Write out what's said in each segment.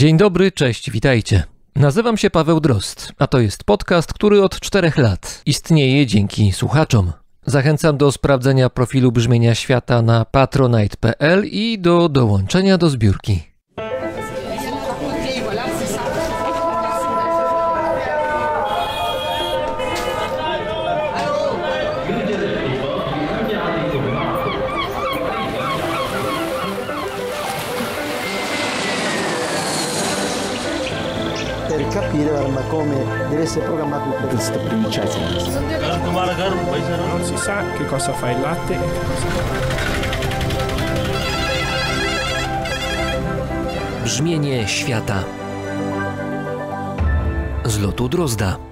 Dzień dobry, cześć, witajcie. Nazywam się Paweł Drost, a to jest podcast, który od czterech lat istnieje dzięki słuchaczom. Zachęcam do sprawdzenia profilu brzmienia świata na patronite.pl i do dołączenia do zbiórki. come deve essere programmato il prezzo. Non si sa che cosa e latte Brzmienie świata z lotu Drozda.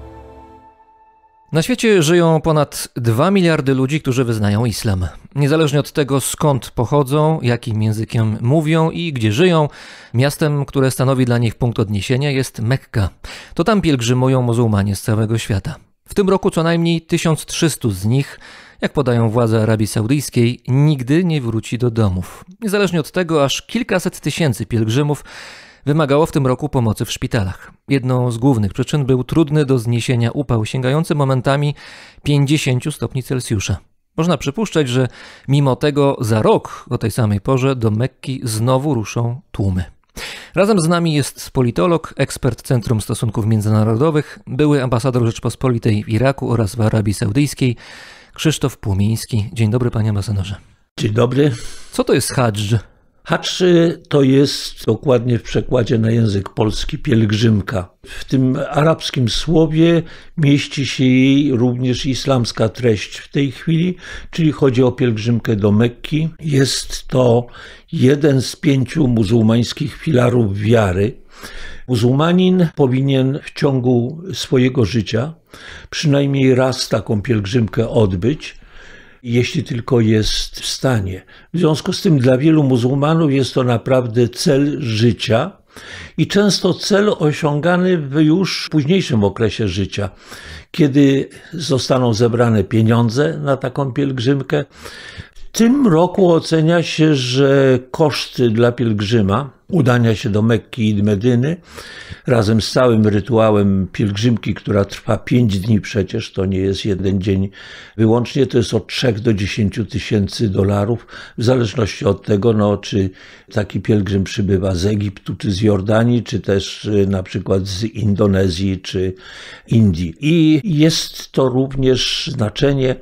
Na świecie żyją ponad 2 miliardy ludzi, którzy wyznają islam. Niezależnie od tego, skąd pochodzą, jakim językiem mówią i gdzie żyją, miastem, które stanowi dla nich punkt odniesienia, jest Mekka. To tam pielgrzymują muzułmanie z całego świata. W tym roku co najmniej 1300 z nich, jak podają władze Arabii Saudyjskiej, nigdy nie wróci do domów. Niezależnie od tego, aż kilkaset tysięcy pielgrzymów wymagało w tym roku pomocy w szpitalach. Jedną z głównych przyczyn był trudny do zniesienia upał, sięgający momentami 50 stopni Celsjusza. Można przypuszczać, że mimo tego za rok o tej samej porze do Mekki znowu ruszą tłumy. Razem z nami jest politolog, ekspert Centrum Stosunków Międzynarodowych, były ambasador Rzeczpospolitej w Iraku oraz w Arabii Saudyjskiej, Krzysztof Płomiński. Dzień dobry, panie ambasadorze. Dzień dobry. Co to jest hadż? Haczy to jest dokładnie w przekładzie na język polski pielgrzymka. W tym arabskim słowie mieści się jej również islamska treść w tej chwili, czyli chodzi o pielgrzymkę do Mekki. Jest to jeden z pięciu muzułmańskich filarów wiary. Muzułmanin powinien w ciągu swojego życia przynajmniej raz taką pielgrzymkę odbyć jeśli tylko jest w stanie. W związku z tym dla wielu muzułmanów jest to naprawdę cel życia i często cel osiągany w już późniejszym okresie życia, kiedy zostaną zebrane pieniądze na taką pielgrzymkę. W tym roku ocenia się, że koszty dla pielgrzyma udania się do Mekki i Medyny razem z całym rytuałem pielgrzymki, która trwa pięć dni przecież, to nie jest jeden dzień wyłącznie, to jest od 3 do 10 tysięcy dolarów, w zależności od tego, no, czy taki pielgrzym przybywa z Egiptu, czy z Jordanii, czy też y, na przykład z Indonezji, czy Indii. I jest to również znaczenie,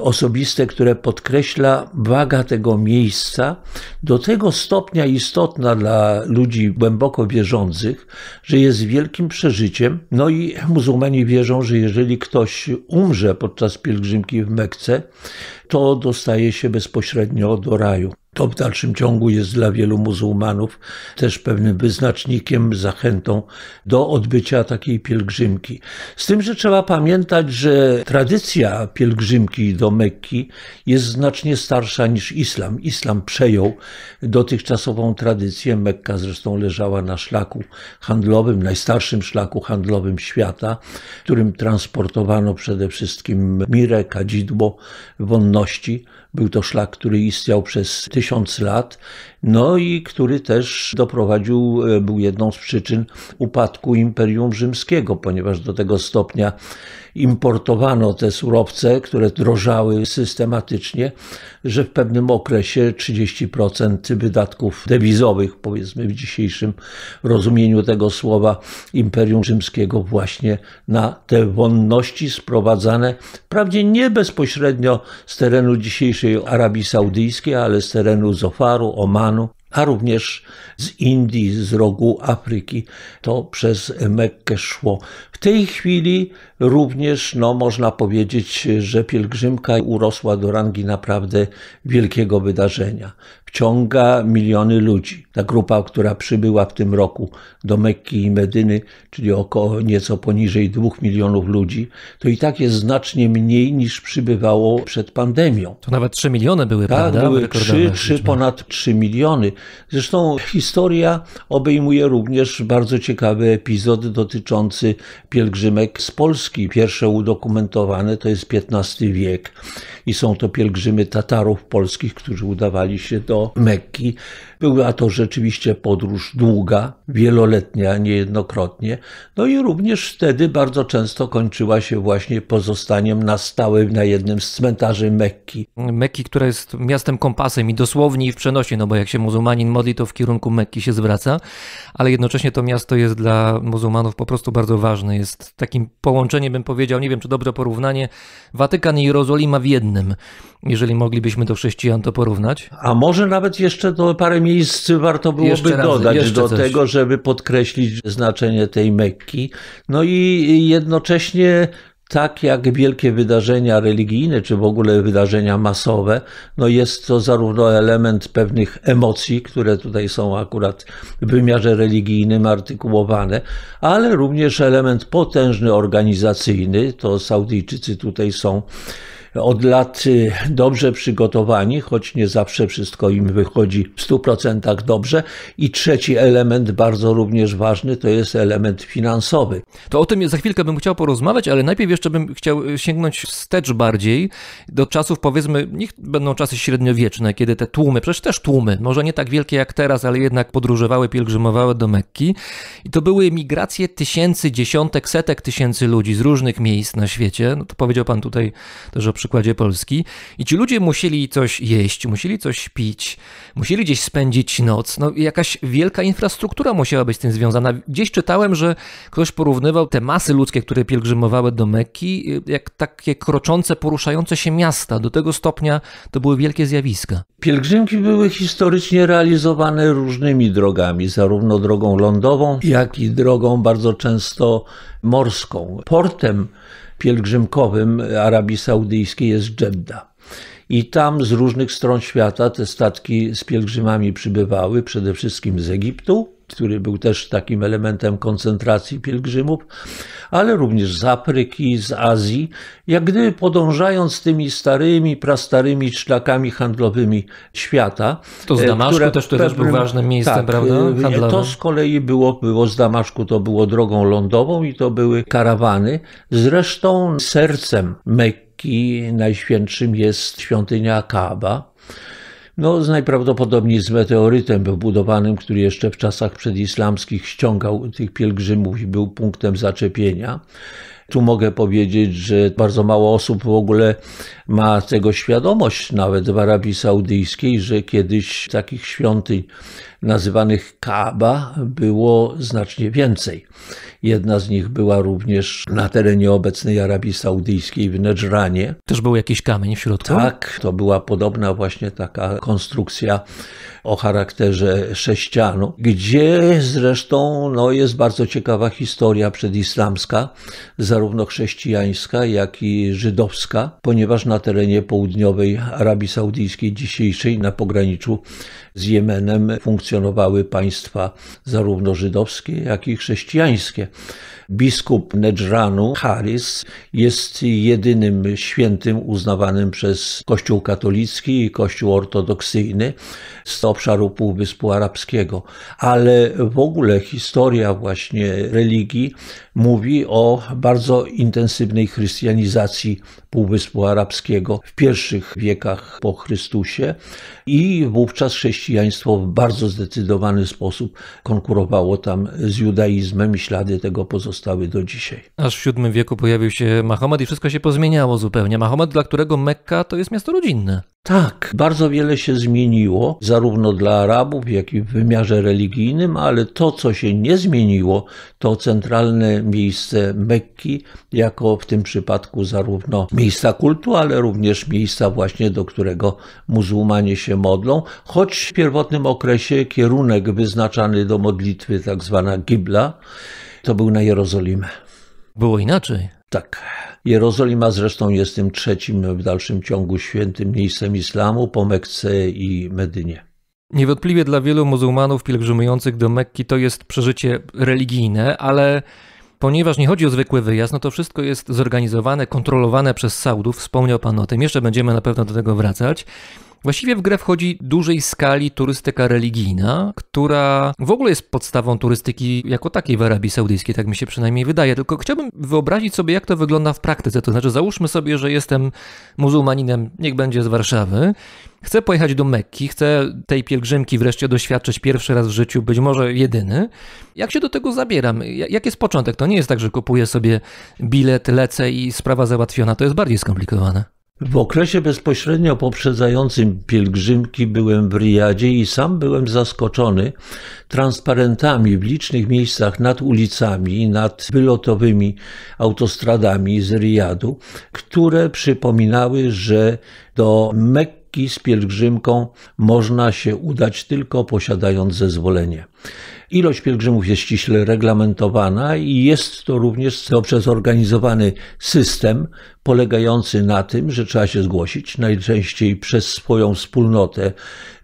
osobiste, które podkreśla waga tego miejsca, do tego stopnia istotna dla ludzi głęboko wierzących, że jest wielkim przeżyciem. No i muzułmanie wierzą, że jeżeli ktoś umrze podczas pielgrzymki w Mekce, to dostaje się bezpośrednio do raju. To w dalszym ciągu jest dla wielu muzułmanów też pewnym wyznacznikiem, zachętą do odbycia takiej pielgrzymki. Z tym, że trzeba pamiętać, że tradycja pielgrzymki do Mekki jest znacznie starsza niż islam. Islam przejął dotychczasową tradycję. Mekka zresztą leżała na szlaku handlowym, najstarszym szlaku handlowym świata, którym transportowano przede wszystkim mirę, kadzidło, wonno był to szlak, który istniał przez tysiąc lat, no i który też doprowadził, e, był jedną z przyczyn upadku Imperium Rzymskiego, ponieważ do tego stopnia importowano te surowce, które drożały systematycznie, że w pewnym okresie 30% wydatków dewizowych, powiedzmy w dzisiejszym rozumieniu tego słowa, Imperium Rzymskiego właśnie na te wonności sprowadzane, wprawdzie nie bezpośrednio z terenu dzisiejszej Arabii Saudyjskiej, ale z terenu Zofaru, Omanu, a również z Indii, z rogu Afryki, to przez Mekkę szło w tej chwili również no, można powiedzieć, że pielgrzymka urosła do rangi naprawdę wielkiego wydarzenia wciąga miliony ludzi. Ta grupa, która przybyła w tym roku do Mekki i Medyny, czyli około nieco poniżej dwóch milionów ludzi, to i tak jest znacznie mniej niż przybywało przed pandemią. To nawet trzy miliony były, tak, prawda? były 3, 3, ponad trzy miliony. Zresztą historia obejmuje również bardzo ciekawy epizod dotyczący pielgrzymek z Polski. Pierwsze udokumentowane to jest XV wiek i są to pielgrzymy Tatarów polskich, którzy udawali się do mickey Była to rzeczywiście podróż długa, wieloletnia niejednokrotnie, no i również wtedy bardzo często kończyła się właśnie pozostaniem na stałe na jednym z cmentarzy Mekki. Mekki, która jest miastem kompasem i dosłownie i w przenosie, no bo jak się muzułmanin modli, to w kierunku Mekki się zwraca, ale jednocześnie to miasto jest dla muzułmanów po prostu bardzo ważne. Jest takim połączeniem, bym powiedział, nie wiem czy dobre porównanie, Watykan i Jerozolima w jednym, jeżeli moglibyśmy do chrześcijan to porównać. A może nawet jeszcze do parę miejsc warto byłoby raz, dodać do coś. tego, żeby podkreślić znaczenie tej Mekki. No i jednocześnie tak jak wielkie wydarzenia religijne, czy w ogóle wydarzenia masowe, no jest to zarówno element pewnych emocji, które tutaj są akurat w wymiarze religijnym artykułowane, ale również element potężny organizacyjny. To Saudyjczycy tutaj są od lat y, dobrze przygotowani, choć nie zawsze wszystko im wychodzi w 100% dobrze. I trzeci element, bardzo również ważny, to jest element finansowy. To o tym za chwilkę bym chciał porozmawiać, ale najpierw jeszcze bym chciał y, sięgnąć wstecz bardziej do czasów, powiedzmy, niech będą czasy średniowieczne, kiedy te tłumy, przecież też tłumy, może nie tak wielkie jak teraz, ale jednak podróżowały, pielgrzymowały do Mekki. I to były migracje tysięcy, dziesiątek, setek tysięcy ludzi z różnych miejsc na świecie. No to powiedział pan tutaj też o przykładzie Polski. I ci ludzie musieli coś jeść, musieli coś pić, musieli gdzieś spędzić noc. No, jakaś wielka infrastruktura musiała być z tym związana. Gdzieś czytałem, że ktoś porównywał te masy ludzkie, które pielgrzymowały do Mekki, y, jak takie kroczące, poruszające się miasta. Do tego stopnia to były wielkie zjawiska. Pielgrzymki były historycznie realizowane różnymi drogami, zarówno drogą lądową, jak i drogą bardzo często morską. Portem pielgrzymkowym Arabii Saudyjskiej jest Jeddah. I tam z różnych stron świata te statki z pielgrzymami przybywały, przede wszystkim z Egiptu, który był też takim elementem koncentracji pielgrzymów, ale również z Afryki, z Azji, jak gdyby podążając tymi starymi, prastarymi szlakami handlowymi świata. To z e, Damaszku które też, to też był ważnym miejscem, tak, prawda? E, Handlowym. To z kolei było, było z Damaszku, to było drogą lądową i to były karawany. Zresztą sercem Mekki najświętszym jest świątynia Kaaba no, z najprawdopodobniej z meteorytem wybudowanym, który jeszcze w czasach przedislamskich ściągał tych pielgrzymów i był punktem zaczepienia. Tu mogę powiedzieć, że bardzo mało osób w ogóle ma tego świadomość, nawet w Arabii Saudyjskiej, że kiedyś takich świątyń nazywanych Kaaba było znacznie więcej. Jedna z nich była również na terenie obecnej Arabii Saudyjskiej w Nedżranie. Też był jakiś kamień w środku? Tak, to była podobna właśnie taka konstrukcja o charakterze sześcianu, gdzie zresztą no, jest bardzo ciekawa historia przedislamska, zarówno chrześcijańska, jak i żydowska, ponieważ na terenie południowej Arabii Saudyjskiej dzisiejszej, na pograniczu z Jemenem, funkcjonowały państwa zarówno żydowskie, jak i chrześcijańskie. Biskup Nedżranu Haris jest jedynym świętym uznawanym przez Kościół katolicki i Kościół ortodoksyjny z obszaru Półwyspu Arabskiego. Ale w ogóle historia właśnie religii mówi o bardzo intensywnej chrystianizacji Półwyspu Arabskiego w pierwszych wiekach po Chrystusie i wówczas chrześcijaństwo w bardzo zdecydowany sposób konkurowało tam z judaizmem i ślady tego pozostały do dzisiaj. Aż w VII wieku pojawił się Mahomet i wszystko się pozmieniało zupełnie. Mahomet, dla którego Mekka to jest miasto rodzinne. Tak, bardzo wiele się zmieniło, zarówno dla Arabów, jak i w wymiarze religijnym, ale to, co się nie zmieniło, to centralne miejsce Mekki, jako w tym przypadku zarówno miejsca kultu, ale również miejsca właśnie, do którego muzułmanie się modlą, choć w pierwotnym okresie kierunek wyznaczany do modlitwy, tak zwana Gibla, to był na Jerozolimę. Było inaczej. Tak. Jerozolima zresztą jest tym trzecim w dalszym ciągu świętym miejscem islamu po Mekce i Medynie. Niewątpliwie dla wielu muzułmanów pielgrzymujących do Mekki to jest przeżycie religijne, ale Ponieważ nie chodzi o zwykły wyjazd, no to wszystko jest zorganizowane, kontrolowane przez Saudów. Wspomniał Pan o tym. Jeszcze będziemy na pewno do tego wracać. Właściwie w grę wchodzi dużej skali turystyka religijna, która w ogóle jest podstawą turystyki jako takiej w Arabii Saudyjskiej, tak mi się przynajmniej wydaje. Tylko chciałbym wyobrazić sobie, jak to wygląda w praktyce. To znaczy, załóżmy sobie, że jestem muzułmaninem, niech będzie z Warszawy. Chcę pojechać do Mekki, chcę tej pielgrzymki wreszcie doświadczyć pierwszy raz w życiu, być może jedyny. Jak się do tego zabieram? Jak jest początek? To nie jest tak, że kupuję sobie bilet, lecę i sprawa załatwiona. To jest bardziej skomplikowane. W okresie bezpośrednio poprzedzającym pielgrzymki byłem w Riyadzie i sam byłem zaskoczony transparentami w licznych miejscach nad ulicami, nad wylotowymi autostradami z Riyadu, które przypominały, że do Mekki z pielgrzymką można się udać tylko posiadając zezwolenie. Ilość pielgrzymów jest ściśle reglamentowana i jest to również przez organizowany system, polegający na tym, że trzeba się zgłosić, najczęściej przez swoją wspólnotę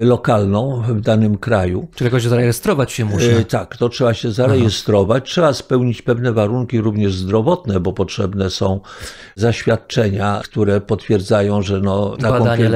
lokalną w danym kraju. Czyli jakoś zarejestrować się musi. E, tak, to trzeba się zarejestrować, Aha. trzeba spełnić pewne warunki również zdrowotne, bo potrzebne są zaświadczenia, które potwierdzają, że no, taką Badanie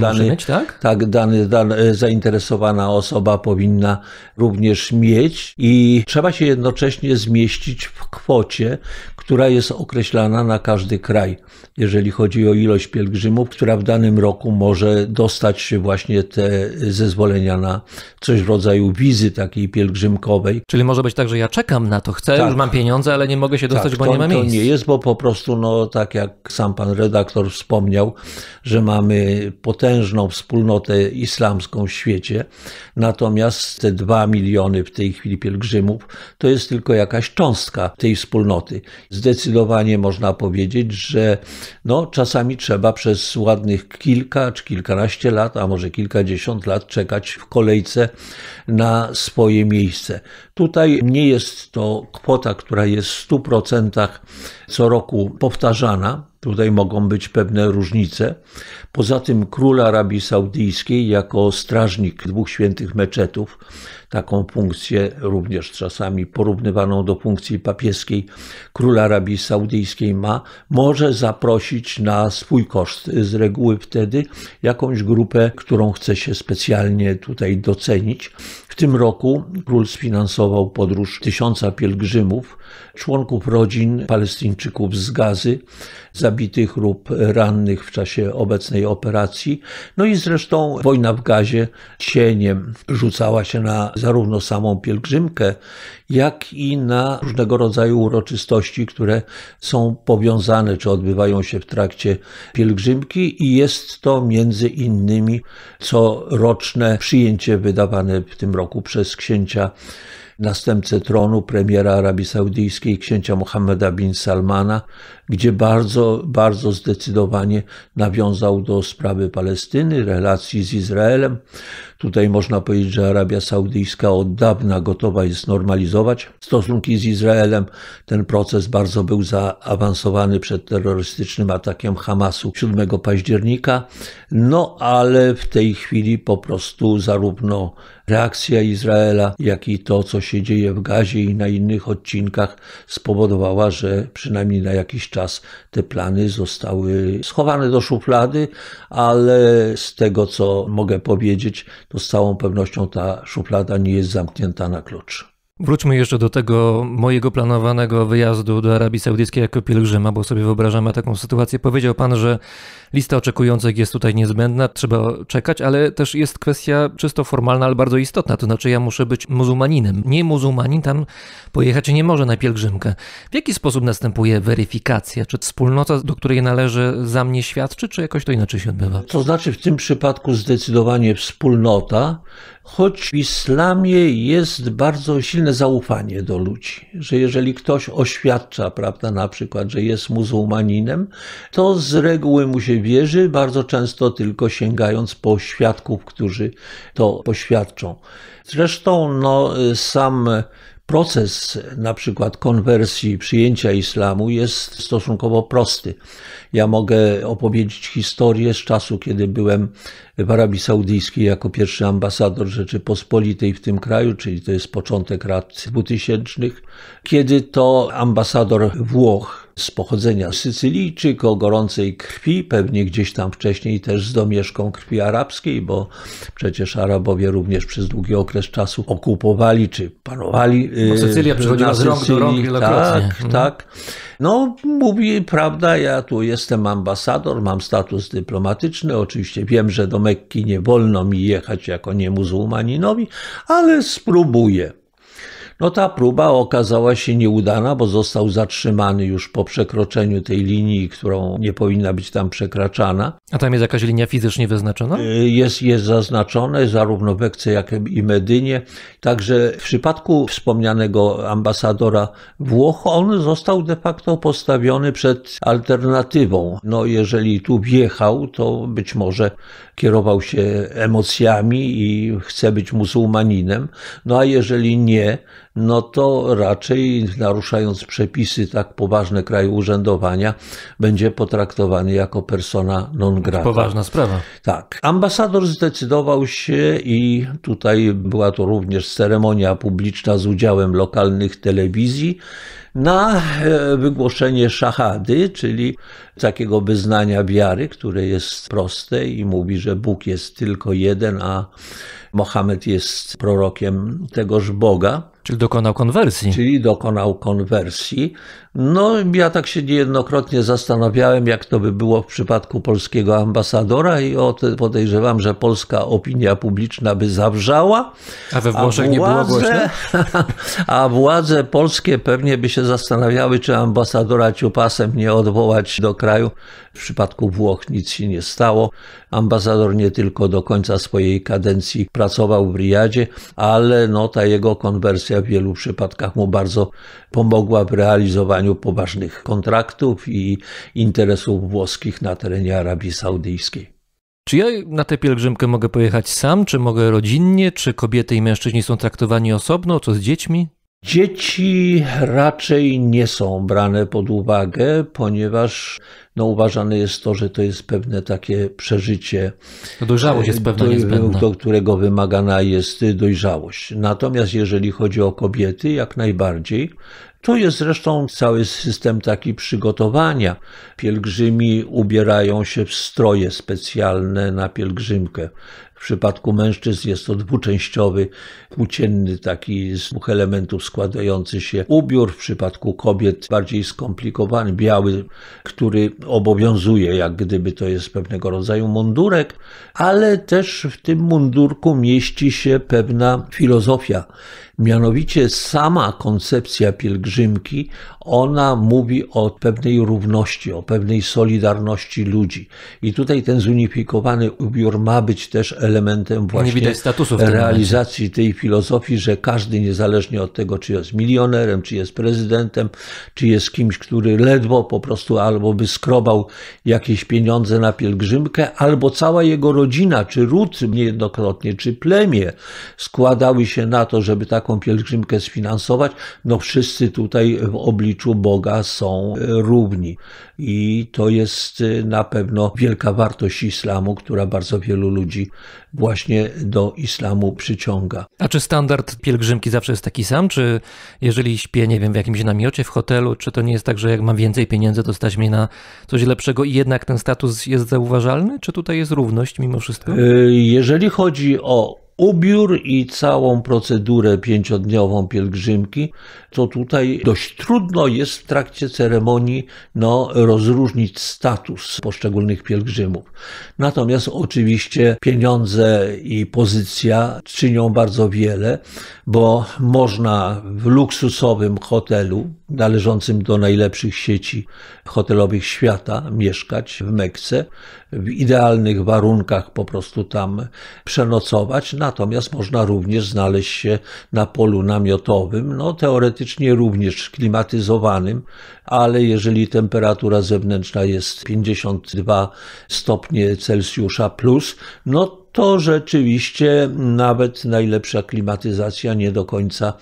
dany, mieć, tak? Tak, dany, dany, e, zainteresowana osoba powinna również mieć i trzeba się jednocześnie zmieścić w kwocie, która jest określana na każdy kraj jeżeli chodzi o ilość pielgrzymów, która w danym roku może dostać się właśnie te zezwolenia na coś w rodzaju wizy takiej pielgrzymkowej. Czyli może być tak, że ja czekam na to, chcę, tak. już mam pieniądze, ale nie mogę się tak, dostać, tak, bo to, nie ma miejsca. nie jest, bo po prostu, no tak jak sam pan redaktor wspomniał, że mamy potężną wspólnotę islamską w świecie, natomiast te dwa miliony w tej chwili pielgrzymów to jest tylko jakaś cząstka tej wspólnoty. Zdecydowanie można powiedzieć, że no, czasami trzeba przez ładnych kilka czy kilkanaście lat, a może kilkadziesiąt lat czekać w kolejce na swoje miejsce. Tutaj nie jest to kwota, która jest w 100% co roku powtarzana, Tutaj mogą być pewne różnice. Poza tym król Arabii Saudyjskiej jako strażnik dwóch świętych meczetów, taką funkcję również czasami porównywaną do funkcji papieskiej, król Arabii Saudyjskiej ma, może zaprosić na swój koszt, z reguły wtedy, jakąś grupę, którą chce się specjalnie tutaj docenić. W tym roku król sfinansował podróż tysiąca pielgrzymów, członków rodzin Palestyńczyków z Gazy, zabitych lub rannych w czasie obecnej operacji. No i zresztą wojna w Gazie cieniem rzucała się na zarówno samą pielgrzymkę, jak i na różnego rodzaju uroczystości, które są powiązane czy odbywają się w trakcie pielgrzymki i jest to między innymi coroczne przyjęcie wydawane w tym roku przez księcia następcę tronu, premiera Arabii Saudyjskiej, księcia Mohammeda bin Salmana, gdzie bardzo, bardzo zdecydowanie nawiązał do sprawy Palestyny, relacji z Izraelem. Tutaj można powiedzieć, że Arabia Saudyjska od dawna gotowa jest normalizować stosunki z Izraelem. Ten proces bardzo był zaawansowany przed terrorystycznym atakiem Hamasu 7 października. No ale w tej chwili po prostu zarówno Reakcja Izraela, jak i to, co się dzieje w Gazie i na innych odcinkach, spowodowała, że przynajmniej na jakiś czas te plany zostały schowane do szuflady, ale z tego, co mogę powiedzieć, to z całą pewnością ta szuflada nie jest zamknięta na klucz. Wróćmy jeszcze do tego mojego planowanego wyjazdu do Arabii Saudyjskiej jako pielgrzyma, bo sobie wyobrażamy taką sytuację. Powiedział pan, że lista oczekujących jest tutaj niezbędna, trzeba czekać, ale też jest kwestia czysto formalna, ale bardzo istotna. To znaczy, ja muszę być muzułmaninem. Nie muzułmanin tam pojechać nie może na pielgrzymkę. W jaki sposób następuje weryfikacja? Czy wspólnota, do której należy, za mnie świadczy, czy jakoś to inaczej się odbywa? To znaczy, w tym przypadku zdecydowanie wspólnota Choć w islamie jest bardzo silne zaufanie do ludzi, że jeżeli ktoś oświadcza, prawda, na przykład, że jest muzułmaninem, to z reguły mu się wierzy, bardzo często tylko sięgając po świadków, którzy to poświadczą. Zresztą no, sam Proces na przykład konwersji, przyjęcia islamu jest stosunkowo prosty. Ja mogę opowiedzieć historię z czasu, kiedy byłem w Arabii Saudyjskiej jako pierwszy ambasador Rzeczypospolitej w tym kraju, czyli to jest początek lat 2000, kiedy to ambasador Włoch z pochodzenia Sycylijczyk o gorącej krwi, pewnie gdzieś tam wcześniej też z domieszką krwi arabskiej, bo przecież Arabowie również przez długi okres czasu okupowali czy panowali. Y, bo Sycylia przychodziła z rąk do rąk Tak, mhm. tak. No, mówi, prawda, ja tu jestem ambasador, mam status dyplomatyczny. Oczywiście wiem, że do Mekki nie wolno mi jechać jako niemuzułmaninowi, ale spróbuję. No ta próba okazała się nieudana, bo został zatrzymany już po przekroczeniu tej linii, którą nie powinna być tam przekraczana. A tam jest jakaś linia fizycznie wyznaczona? E, jest, jest zaznaczone zarówno w Ekce, jak i Medynie. Także w przypadku wspomnianego ambasadora Włoch, on został de facto postawiony przed alternatywą. No jeżeli tu wjechał, to być może kierował się emocjami i chce być muzułmaninem. No a jeżeli nie, no to raczej naruszając przepisy tak poważne kraju urzędowania, będzie potraktowany jako persona non grata. Poważna sprawa. Tak. Ambasador zdecydował się i tutaj była to również ceremonia publiczna z udziałem lokalnych telewizji na e, wygłoszenie szachady, czyli takiego wyznania wiary, które jest proste i mówi, że Bóg jest tylko jeden, a Mohamed jest prorokiem tegoż Boga. Czyli dokonał konwersji. Czyli dokonał konwersji. No, ja tak się niejednokrotnie zastanawiałem, jak to by było w przypadku polskiego ambasadora, i o te, podejrzewam, że polska opinia publiczna by zawrzała. A we Włoszech nie było głośno? A władze polskie pewnie by się zastanawiały, czy ambasadora ciupasem nie odwołać do kraju. W przypadku Włoch nic się nie stało. Ambasador nie tylko do końca swojej kadencji pracował w Riyadzie, ale no, ta jego konwersja w wielu przypadkach mu bardzo pomogła w realizowaniu poważnych kontraktów i interesów włoskich na terenie Arabii Saudyjskiej. Czy ja na tę pielgrzymkę mogę pojechać sam, czy mogę rodzinnie, czy kobiety i mężczyźni są traktowani osobno, co z dziećmi? Dzieci raczej nie są brane pod uwagę, ponieważ no, uważane jest to, że to jest pewne takie przeżycie. Dojrzałość jest e, pewna niezbędna. Do którego wymagana jest y, dojrzałość. Natomiast jeżeli chodzi o kobiety, jak najbardziej, to jest zresztą cały system taki przygotowania. Pielgrzymi ubierają się w stroje specjalne na pielgrzymkę. W przypadku mężczyzn jest to dwuczęściowy, płócienny taki z dwóch elementów składający się ubiór. W przypadku kobiet bardziej skomplikowany, biały, który obowiązuje, jak gdyby to jest pewnego rodzaju mundurek, ale też w tym mundurku mieści się pewna filozofia Mianowicie sama koncepcja pielgrzymki, ona mówi o pewnej równości, o pewnej solidarności ludzi. I tutaj ten zunifikowany ubiór ma być też elementem właśnie realizacji tej filozofii, że każdy niezależnie od tego, czy jest milionerem, czy jest prezydentem, czy jest kimś, który ledwo po prostu albo by skrobał jakieś pieniądze na pielgrzymkę, albo cała jego rodzina, czy ród niejednokrotnie, czy plemię składały się na to, żeby taką taką pielgrzymkę sfinansować, no wszyscy tutaj w obliczu Boga są e, równi. I to jest e, na pewno wielka wartość islamu, która bardzo wielu ludzi właśnie do islamu przyciąga. A czy standard pielgrzymki zawsze jest taki sam? Czy jeżeli śpię, nie wiem, w jakimś namiocie, w hotelu, czy to nie jest tak, że jak mam więcej pieniędzy, to stać mnie na coś lepszego i jednak ten status jest zauważalny? Czy tutaj jest równość mimo wszystko? E, jeżeli chodzi o ubiór i całą procedurę pięciodniową pielgrzymki, to tutaj dość trudno jest w trakcie ceremonii no, rozróżnić status poszczególnych pielgrzymów. Natomiast oczywiście pieniądze i pozycja czynią bardzo wiele, bo można w luksusowym hotelu należącym do najlepszych sieci hotelowych świata mieszkać w Mekce, w idealnych warunkach po prostu tam przenocować, natomiast można również znaleźć się na polu namiotowym, no teoretycznie również klimatyzowanym, ale jeżeli temperatura zewnętrzna jest 52 stopnie Celsjusza plus, no to rzeczywiście nawet najlepsza klimatyzacja nie do końca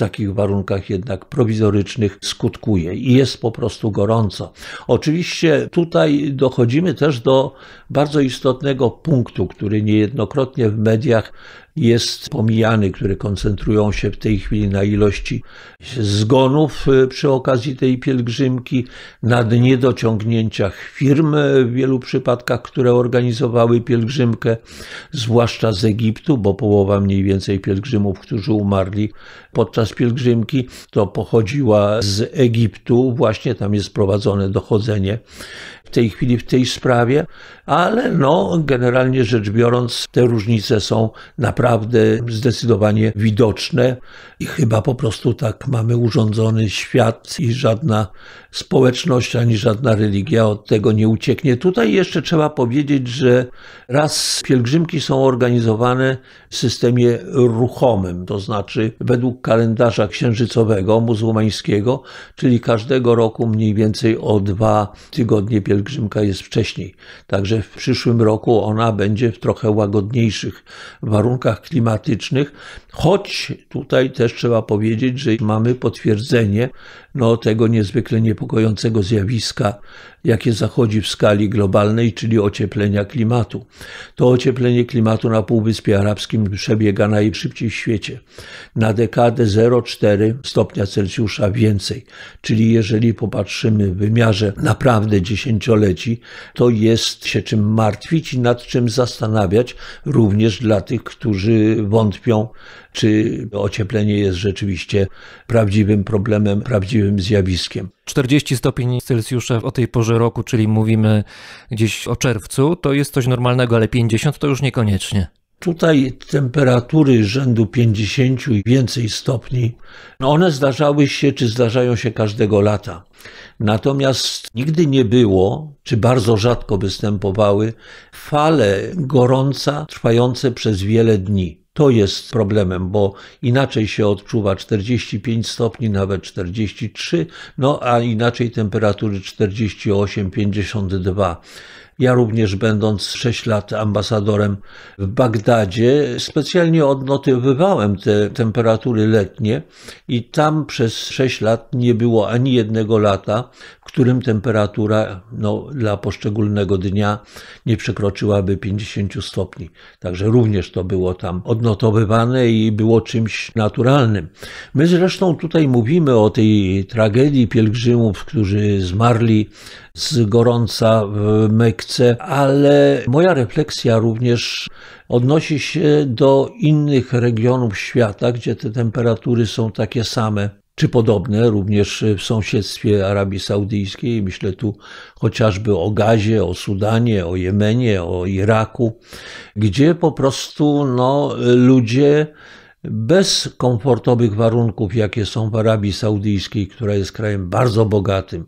takich warunkach jednak prowizorycznych skutkuje i jest po prostu gorąco. Oczywiście tutaj dochodzimy też do bardzo istotnego punktu, który niejednokrotnie w mediach jest pomijany, które koncentrują się w tej chwili na ilości zgonów y, przy okazji tej pielgrzymki, na niedociągnięciach firm y, w wielu przypadkach, które organizowały pielgrzymkę, zwłaszcza z Egiptu, bo połowa mniej więcej pielgrzymów, którzy umarli podczas pielgrzymki, to pochodziła z Egiptu. Właśnie tam jest prowadzone dochodzenie tej chwili w tej sprawie, ale no, generalnie rzecz biorąc, te różnice są naprawdę zdecydowanie widoczne i chyba po prostu tak mamy urządzony świat i żadna społeczność ani żadna religia od tego nie ucieknie. Tutaj jeszcze trzeba powiedzieć, że raz pielgrzymki są organizowane w systemie ruchomym, to znaczy według kalendarza księżycowego muzułmańskiego, czyli każdego roku mniej więcej o dwa tygodnie pielgrzymki pielgrzymka jest wcześniej. Także w przyszłym roku ona będzie w trochę łagodniejszych warunkach klimatycznych, choć tutaj też trzeba powiedzieć, że mamy potwierdzenie, no, tego niezwykle niepokojącego zjawiska, jakie zachodzi w skali globalnej, czyli ocieplenia klimatu. To ocieplenie klimatu na Półwyspie Arabskim przebiega najszybciej w świecie. Na dekadę 0,4 stopnia Celsjusza więcej. Czyli jeżeli popatrzymy w wymiarze naprawdę dziesięcioleci, to jest się czym martwić i nad czym zastanawiać, również dla tych, którzy wątpią czy ocieplenie jest rzeczywiście prawdziwym problemem, prawdziwym zjawiskiem. 40 stopni Celsjusza o tej porze roku, czyli mówimy gdzieś o czerwcu, to jest coś normalnego, ale 50 to już niekoniecznie. Tutaj temperatury rzędu 50 i więcej stopni, no one zdarzały się czy zdarzają się każdego lata. Natomiast nigdy nie było, czy bardzo rzadko występowały fale gorąca trwające przez wiele dni. To jest problemem, bo inaczej się odczuwa 45 stopni, nawet 43, no a inaczej temperatury 48, 52. Ja również będąc 6 lat ambasadorem w Bagdadzie, specjalnie odnotowywałem te temperatury letnie i tam przez 6 lat nie było ani jednego lata, w którym temperatura no, dla poszczególnego dnia nie przekroczyłaby 50 stopni. Także również to było tam odnotowywane i było czymś naturalnym. My zresztą tutaj mówimy o tej tragedii pielgrzymów, którzy zmarli z gorąca w Mekce, ale moja refleksja również odnosi się do innych regionów świata, gdzie te temperatury są takie same czy podobne również w sąsiedztwie Arabii Saudyjskiej. Myślę tu chociażby o Gazie, o Sudanie, o Jemenie, o Iraku, gdzie po prostu no, ludzie bez komfortowych warunków, jakie są w Arabii Saudyjskiej, która jest krajem bardzo bogatym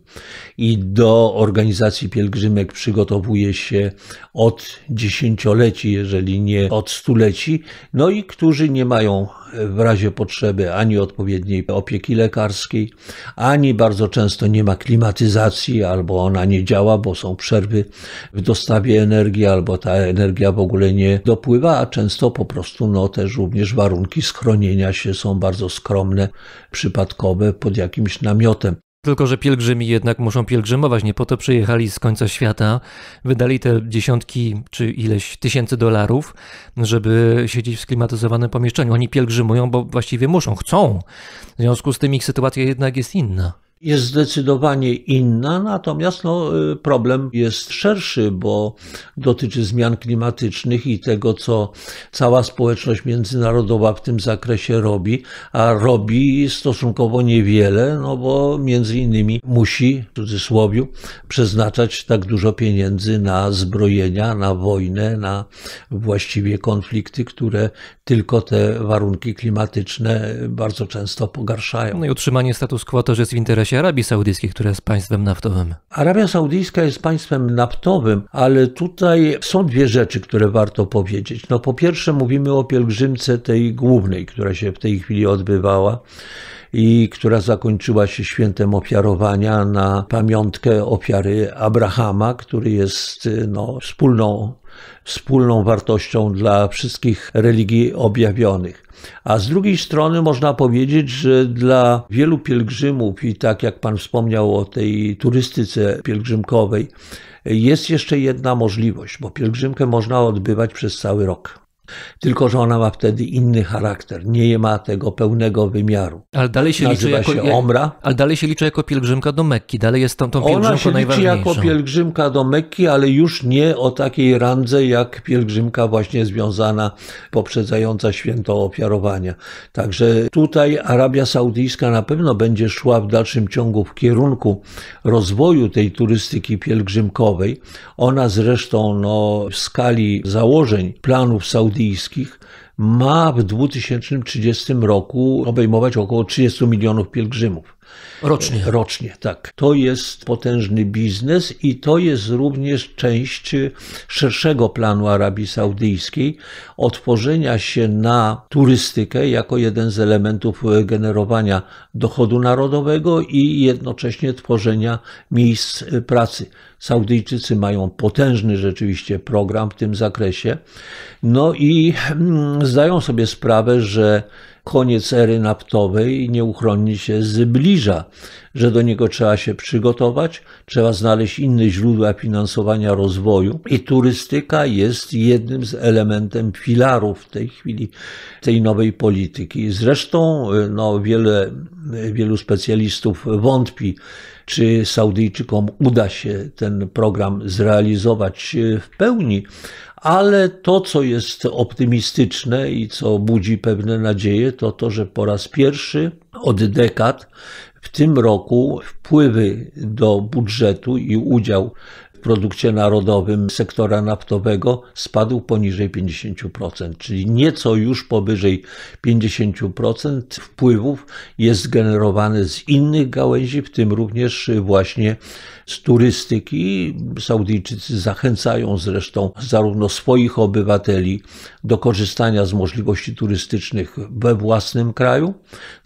i do organizacji pielgrzymek przygotowuje się od dziesięcioleci, jeżeli nie od stuleci, no i którzy nie mają w razie potrzeby ani odpowiedniej opieki lekarskiej, ani bardzo często nie ma klimatyzacji, albo ona nie działa, bo są przerwy w dostawie energii, albo ta energia w ogóle nie dopływa, a często po prostu no, też również warunki schronienia się są bardzo skromne, przypadkowe, pod jakimś namiotem. Tylko, że pielgrzymi jednak muszą pielgrzymować, nie po to przyjechali z końca świata, wydali te dziesiątki czy ileś tysięcy dolarów, żeby siedzieć w sklimatyzowanym pomieszczeniu. Oni pielgrzymują, bo właściwie muszą, chcą. W związku z tym ich sytuacja jednak jest inna jest zdecydowanie inna, natomiast no, y, problem jest szerszy, bo dotyczy zmian klimatycznych i tego, co cała społeczność międzynarodowa w tym zakresie robi, a robi stosunkowo niewiele, no bo między innymi musi, w cudzysłowie, przeznaczać tak dużo pieniędzy na zbrojenia, na wojnę, na właściwie konflikty, które tylko te warunki klimatyczne bardzo często pogarszają. No i utrzymanie status quo też jest w interesie się Arabii Saudyjskiej, która jest państwem naftowym? Arabia Saudyjska jest państwem naftowym, ale tutaj są dwie rzeczy, które warto powiedzieć. No po pierwsze mówimy o pielgrzymce tej głównej, która się w tej chwili odbywała i która zakończyła się świętem ofiarowania na pamiątkę ofiary Abrahama, który jest no, wspólną wspólną wartością dla wszystkich religii objawionych. A z drugiej strony można powiedzieć, że dla wielu pielgrzymów, i tak jak Pan wspomniał o tej turystyce pielgrzymkowej, jest jeszcze jedna możliwość, bo pielgrzymkę można odbywać przez cały rok tylko że ona ma wtedy inny charakter, nie ma tego pełnego wymiaru. Ale dalej się Nazywa liczy jako, się omra. Ale dalej się liczy jako pielgrzymka do Mekki, dalej jest tam tą pielgrzymką Ona się liczy jako pielgrzymka do Mekki, ale już nie o takiej randze jak pielgrzymka właśnie związana, poprzedzająca święto ofiarowania. Także tutaj Arabia Saudyjska na pewno będzie szła w dalszym ciągu w kierunku rozwoju tej turystyki pielgrzymkowej. Ona zresztą no, w skali założeń planów Saudyjskich brytyjskich ma w 2030 roku obejmować około 30 milionów pielgrzymów. Rocznie. E, rocznie, tak. To jest potężny biznes i to jest również część szerszego planu Arabii Saudyjskiej, otworzenia się na turystykę jako jeden z elementów generowania dochodu narodowego i jednocześnie tworzenia miejsc pracy. Saudyjczycy mają potężny rzeczywiście program w tym zakresie. No i mm, zdają sobie sprawę, że koniec ery naftowej nieuchronnie się zbliża, że do niego trzeba się przygotować, trzeba znaleźć inne źródła finansowania rozwoju i turystyka jest jednym z elementem filarów w tej chwili tej nowej polityki. Zresztą no, wiele, wielu specjalistów wątpi, czy Saudyjczykom uda się ten program zrealizować w pełni, ale to, co jest optymistyczne i co budzi pewne nadzieje, to to, że po raz pierwszy od dekad w tym roku wpływy do budżetu i udział produkcie narodowym sektora naftowego spadł poniżej 50%, czyli nieco już powyżej 50% wpływów jest generowane z innych gałęzi, w tym również właśnie z turystyki. Saudyjczycy zachęcają zresztą zarówno swoich obywateli do korzystania z możliwości turystycznych we własnym kraju,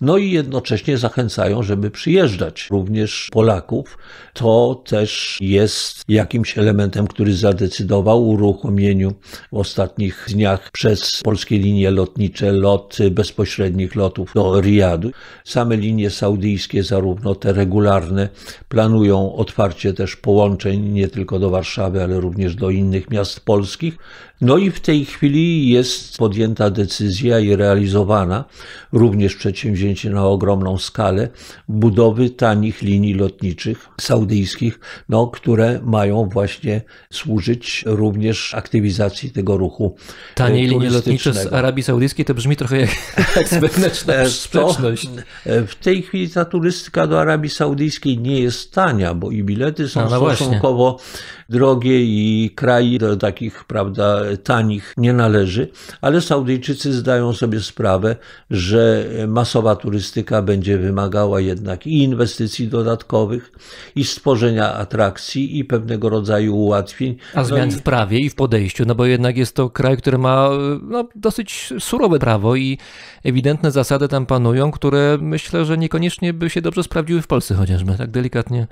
no i jednocześnie zachęcają, żeby przyjeżdżać również Polaków. To też jest jak jakimś elementem, który zadecydował o uruchomieniu w ostatnich dniach przez polskie linie lotnicze lot bezpośrednich lotów do Riyadu. Same linie saudyjskie, zarówno te regularne, planują otwarcie też połączeń nie tylko do Warszawy, ale również do innych miast polskich. No i w tej chwili jest podjęta decyzja i realizowana również przedsięwzięcie na ogromną skalę budowy tanich linii lotniczych saudyjskich, no, które mają właśnie służyć również aktywizacji tego ruchu. E, Tanie linie lotnicze z Arabii Saudyjskiej to brzmi trochę jak wewnętrzna e, sprzeczność. E, w tej chwili ta turystyka do Arabii Saudyjskiej nie jest tania, bo i bilety są no, no stosunkowo właśnie drogie i kraj do takich, prawda, tanich nie należy, ale Saudyjczycy zdają sobie sprawę, że masowa turystyka będzie wymagała jednak i inwestycji dodatkowych, i stworzenia atrakcji, i pewnego rodzaju ułatwień. A no zmian i... w prawie i w podejściu, no bo jednak jest to kraj, który ma no, dosyć surowe prawo i ewidentne zasady tam panują, które myślę, że niekoniecznie by się dobrze sprawdziły w Polsce chociażby, tak delikatnie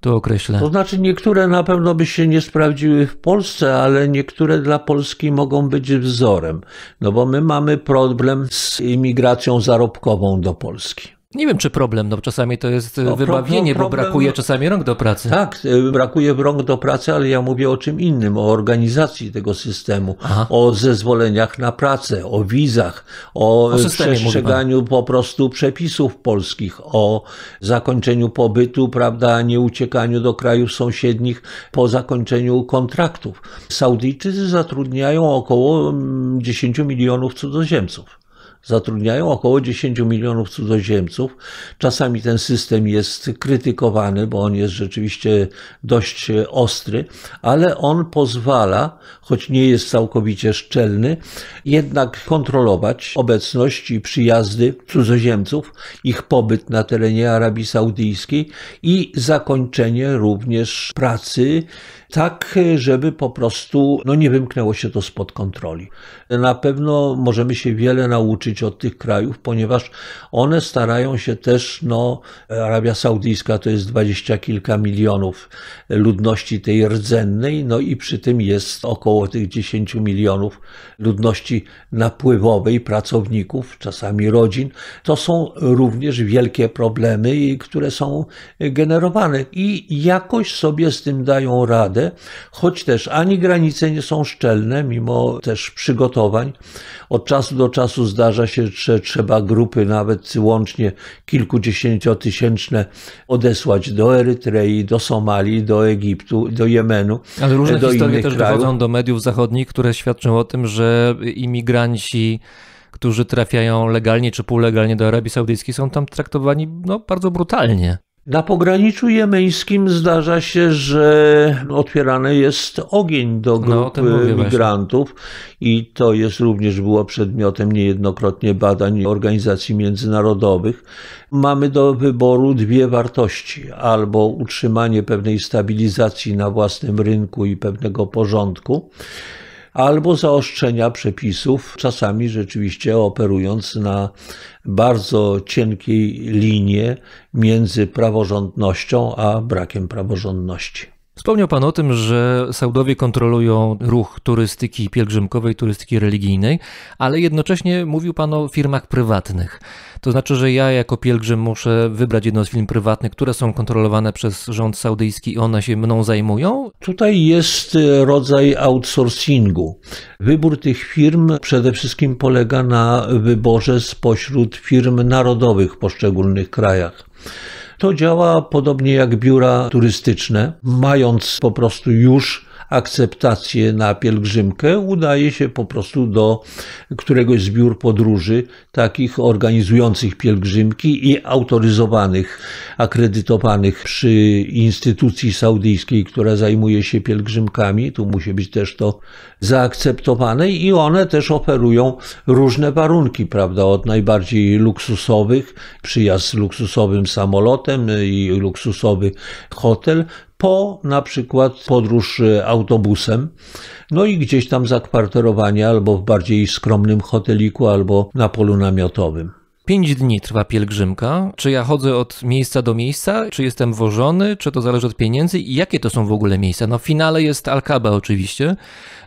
to określę? To znaczy, niektóre na pewno by się nie sprawdziły w Polsce, ale niektóre dla Polski mogą być wzorem. No bo my mamy problem z imigracją zarobkową do Polski. Nie wiem, czy problem, no czasami to jest e, no, wybawienie, problem, bo brakuje czasami rąk do pracy. Tak, e, brakuje rąk do pracy, ale ja mówię o czym innym, o organizacji tego systemu, Aha. o zezwoleniach na pracę, o wizach, o, o przestrzeganiu po prostu przepisów polskich, o zakończeniu pobytu, prawda, nie uciekaniu do krajów sąsiednich po zakończeniu kontraktów. Saudyjczycy zatrudniają około 10 mm, milionów cudzoziemców zatrudniają około 10 milionów cudzoziemców. Czasami ten system jest krytykowany, bo on jest rzeczywiście dość ostry, ale on pozwala, choć nie jest całkowicie szczelny, jednak kontrolować obecność i przyjazdy cudzoziemców, ich pobyt na terenie Arabii Saudyjskiej i zakończenie również pracy tak e, żeby po prostu no nie wymknęło się to spod kontroli. Na pewno możemy się wiele nauczyć od tych krajów, ponieważ one starają się też, no Arabia Saudyjska to jest dwadzieścia kilka milionów ludności tej rdzennej, no i przy tym jest około tych 10 milionów ludności napływowej, pracowników, czasami rodzin. To są również wielkie problemy, które są generowane i jakoś sobie z tym dają radę radę, choć też ani granice nie są szczelne, mimo też przygotowań. Od czasu do czasu zdarza się, że trzeba grupy nawet łącznie kilkudziesięciotysięczne odesłać do Erytrei, do Somalii, do Egiptu, do Jemenu. Ale różne do historie też krajów. dochodzą do mediów zachodnich, które świadczą o tym, że imigranci którzy trafiają legalnie czy półlegalnie do Arabii Saudyjskiej, są tam traktowani no, bardzo brutalnie. Na pograniczu jemeńskim zdarza się, że otwierany jest ogień do grup no, migrantów i to jest również było przedmiotem niejednokrotnie badań organizacji międzynarodowych. Mamy do wyboru dwie wartości: albo utrzymanie pewnej stabilizacji na własnym rynku i pewnego porządku albo zaostrzenia przepisów, czasami rzeczywiście operując na bardzo cienkiej linie między praworządnością a brakiem praworządności. Wspomniał Pan o tym, że Saudowie kontrolują ruch turystyki pielgrzymkowej, turystyki religijnej, ale jednocześnie mówił Pan o firmach prywatnych. To znaczy, że ja jako pielgrzym muszę wybrać jedną z firm prywatnych, które są kontrolowane przez rząd saudyjski i one się mną zajmują? Tutaj jest e, rodzaj outsourcingu. Wybór tych firm przede wszystkim polega na wyborze spośród firm narodowych w poszczególnych krajach. To działa podobnie jak biura turystyczne, mając po prostu już akceptację na pielgrzymkę, udaje się po prostu do któregoś z biur podróży, takich organizujących pielgrzymki i autoryzowanych, akredytowanych przy instytucji saudyjskiej, która zajmuje się pielgrzymkami. Tu musi być też to zaakceptowane i one też oferują różne warunki, prawda, od najbardziej luksusowych, przyjazd z luksusowym samolotem i luksusowy hotel, po na przykład podróż e, autobusem, no i gdzieś tam zakwarterowanie albo w bardziej skromnym hoteliku, albo na polu namiotowym. Pięć dni trwa pielgrzymka. Czy ja chodzę od miejsca do miejsca? Czy jestem wożony? Czy to zależy od pieniędzy? I jakie to są w ogóle miejsca? No w finale jest Alkaba oczywiście.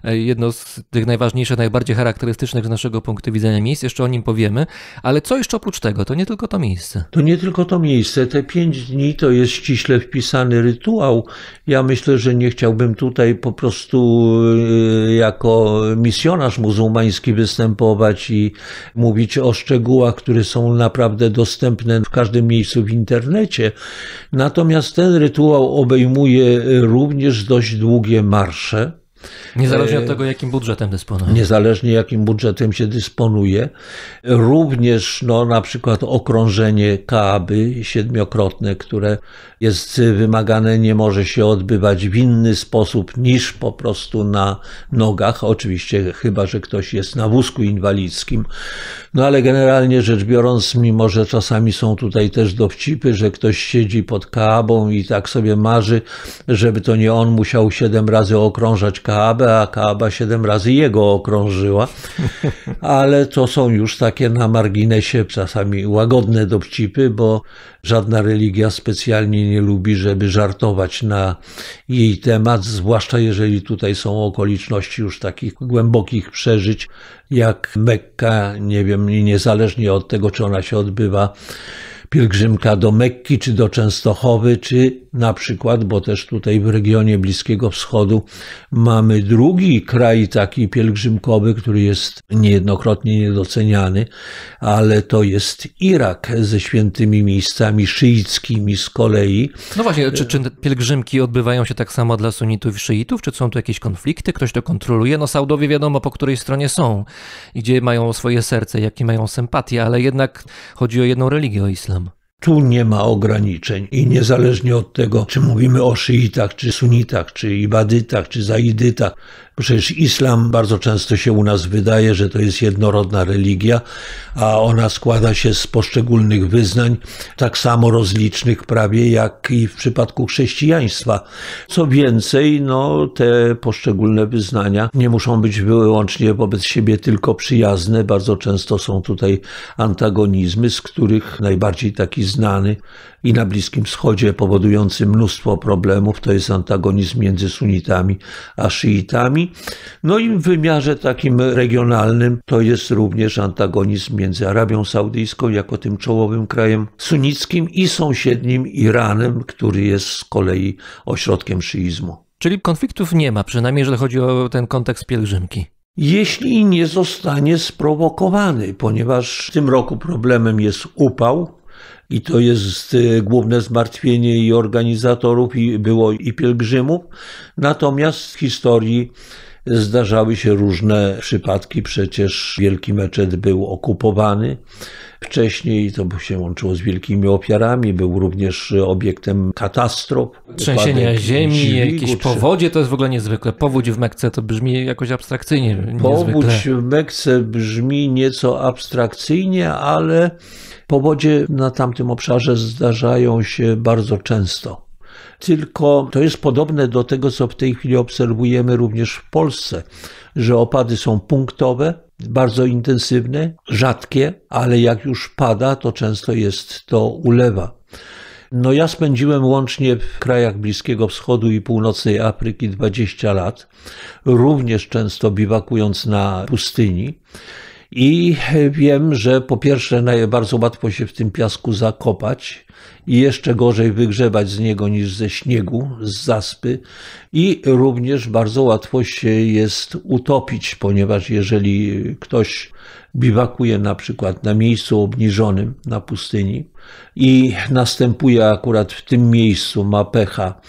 E, jedno z tych najważniejszych, najbardziej charakterystycznych z naszego punktu widzenia miejsc. Jeszcze o nim powiemy. Ale co jeszcze oprócz tego? To nie tylko to miejsce. To nie tylko to miejsce. Te pięć dni to jest ściśle wpisany rytuał. Ja myślę, że nie chciałbym tutaj po prostu e, jako misjonarz muzułmański występować i mówić o szczegółach, które są naprawdę dostępne w każdym miejscu w internecie. Natomiast ten rytuał obejmuje również dość długie marsze Niezależnie od e, tego, jakim budżetem dysponuje. Niezależnie jakim budżetem się dysponuje. Również no, na przykład okrążenie Kaaby siedmiokrotne, które jest wymagane, nie może się odbywać w inny sposób niż po prostu na nogach. Oczywiście chyba, że ktoś jest na wózku inwalidzkim. No ale generalnie rzecz biorąc, mimo że czasami są tutaj też dowcipy, że ktoś siedzi pod kabą i tak sobie marzy, żeby to nie on musiał siedem razy okrążać Kaabę, Kaabę, a Kaaba siedem razy jego okrążyła, ale to są już takie na marginesie czasami łagodne dowcipy, bo żadna religia specjalnie nie lubi, żeby żartować na jej temat, zwłaszcza jeżeli tutaj są okoliczności już takich głębokich przeżyć, jak Mekka, nie wiem, niezależnie od tego, czy ona się odbywa pielgrzymka do Mekki, czy do Częstochowy, czy na przykład, bo też tutaj w regionie Bliskiego Wschodu mamy drugi kraj taki pielgrzymkowy, który jest niejednokrotnie niedoceniany, ale to jest Irak ze świętymi miejscami szyickimi z kolei. No właśnie, czy, czy pielgrzymki odbywają się tak samo dla sunitów i szyitów? Czy są tu jakieś konflikty? Ktoś to kontroluje? No Saudowie wiadomo, po której stronie są, gdzie mają swoje serce, jakie mają sympatie, ale jednak chodzi o jedną religię, o islam. Tu nie ma ograniczeń i niezależnie od tego, czy mówimy o szyitach, czy sunitach, czy ibadytach, czy zaidytach, Przecież islam bardzo często się u nas wydaje, że to jest jednorodna religia, a ona składa się z poszczególnych wyznań, tak samo rozlicznych prawie jak i w przypadku chrześcijaństwa. Co więcej, no, te poszczególne wyznania nie muszą być wyłącznie wobec siebie tylko przyjazne. Bardzo często są tutaj antagonizmy, z których najbardziej taki znany i na Bliskim Wschodzie powodujący mnóstwo problemów, to jest antagonizm między sunitami a szyitami. No i w wymiarze takim regionalnym to jest również antagonizm między Arabią Saudyjską jako tym czołowym krajem sunnickim i sąsiednim Iranem, który jest z kolei ośrodkiem szyizmu. Czyli konfliktów nie ma, przynajmniej jeżeli chodzi o ten kontekst pielgrzymki jeśli nie zostanie sprowokowany, ponieważ w tym roku problemem jest upał, i to jest y, główne zmartwienie i organizatorów, i było i pielgrzymów. Natomiast w historii Zdarzały się różne przypadki, przecież Wielki Meczet był okupowany. Wcześniej to się łączyło z wielkimi ofiarami, był również obiektem katastrof. Trzęsienia ziemi, dźwigu, jakieś powodzie, to jest w ogóle niezwykle. Powódź w Mekce to brzmi jakoś abstrakcyjnie. Powódź niezwykle. w Mekce brzmi nieco abstrakcyjnie, ale powodzie na tamtym obszarze zdarzają się bardzo często tylko to jest podobne do tego, co w tej chwili obserwujemy również w Polsce, że opady są punktowe, bardzo intensywne, rzadkie, ale jak już pada, to często jest to ulewa. No ja spędziłem łącznie w krajach Bliskiego Wschodu i Północnej Afryki 20 lat, również często biwakując na pustyni. I wiem, że po pierwsze bardzo łatwo się w tym piasku zakopać i jeszcze gorzej wygrzebać z niego niż ze śniegu, z zaspy. I również bardzo łatwo się jest utopić, ponieważ jeżeli ktoś biwakuje na przykład na miejscu obniżonym na pustyni i następuje akurat w tym miejscu, ma pecha,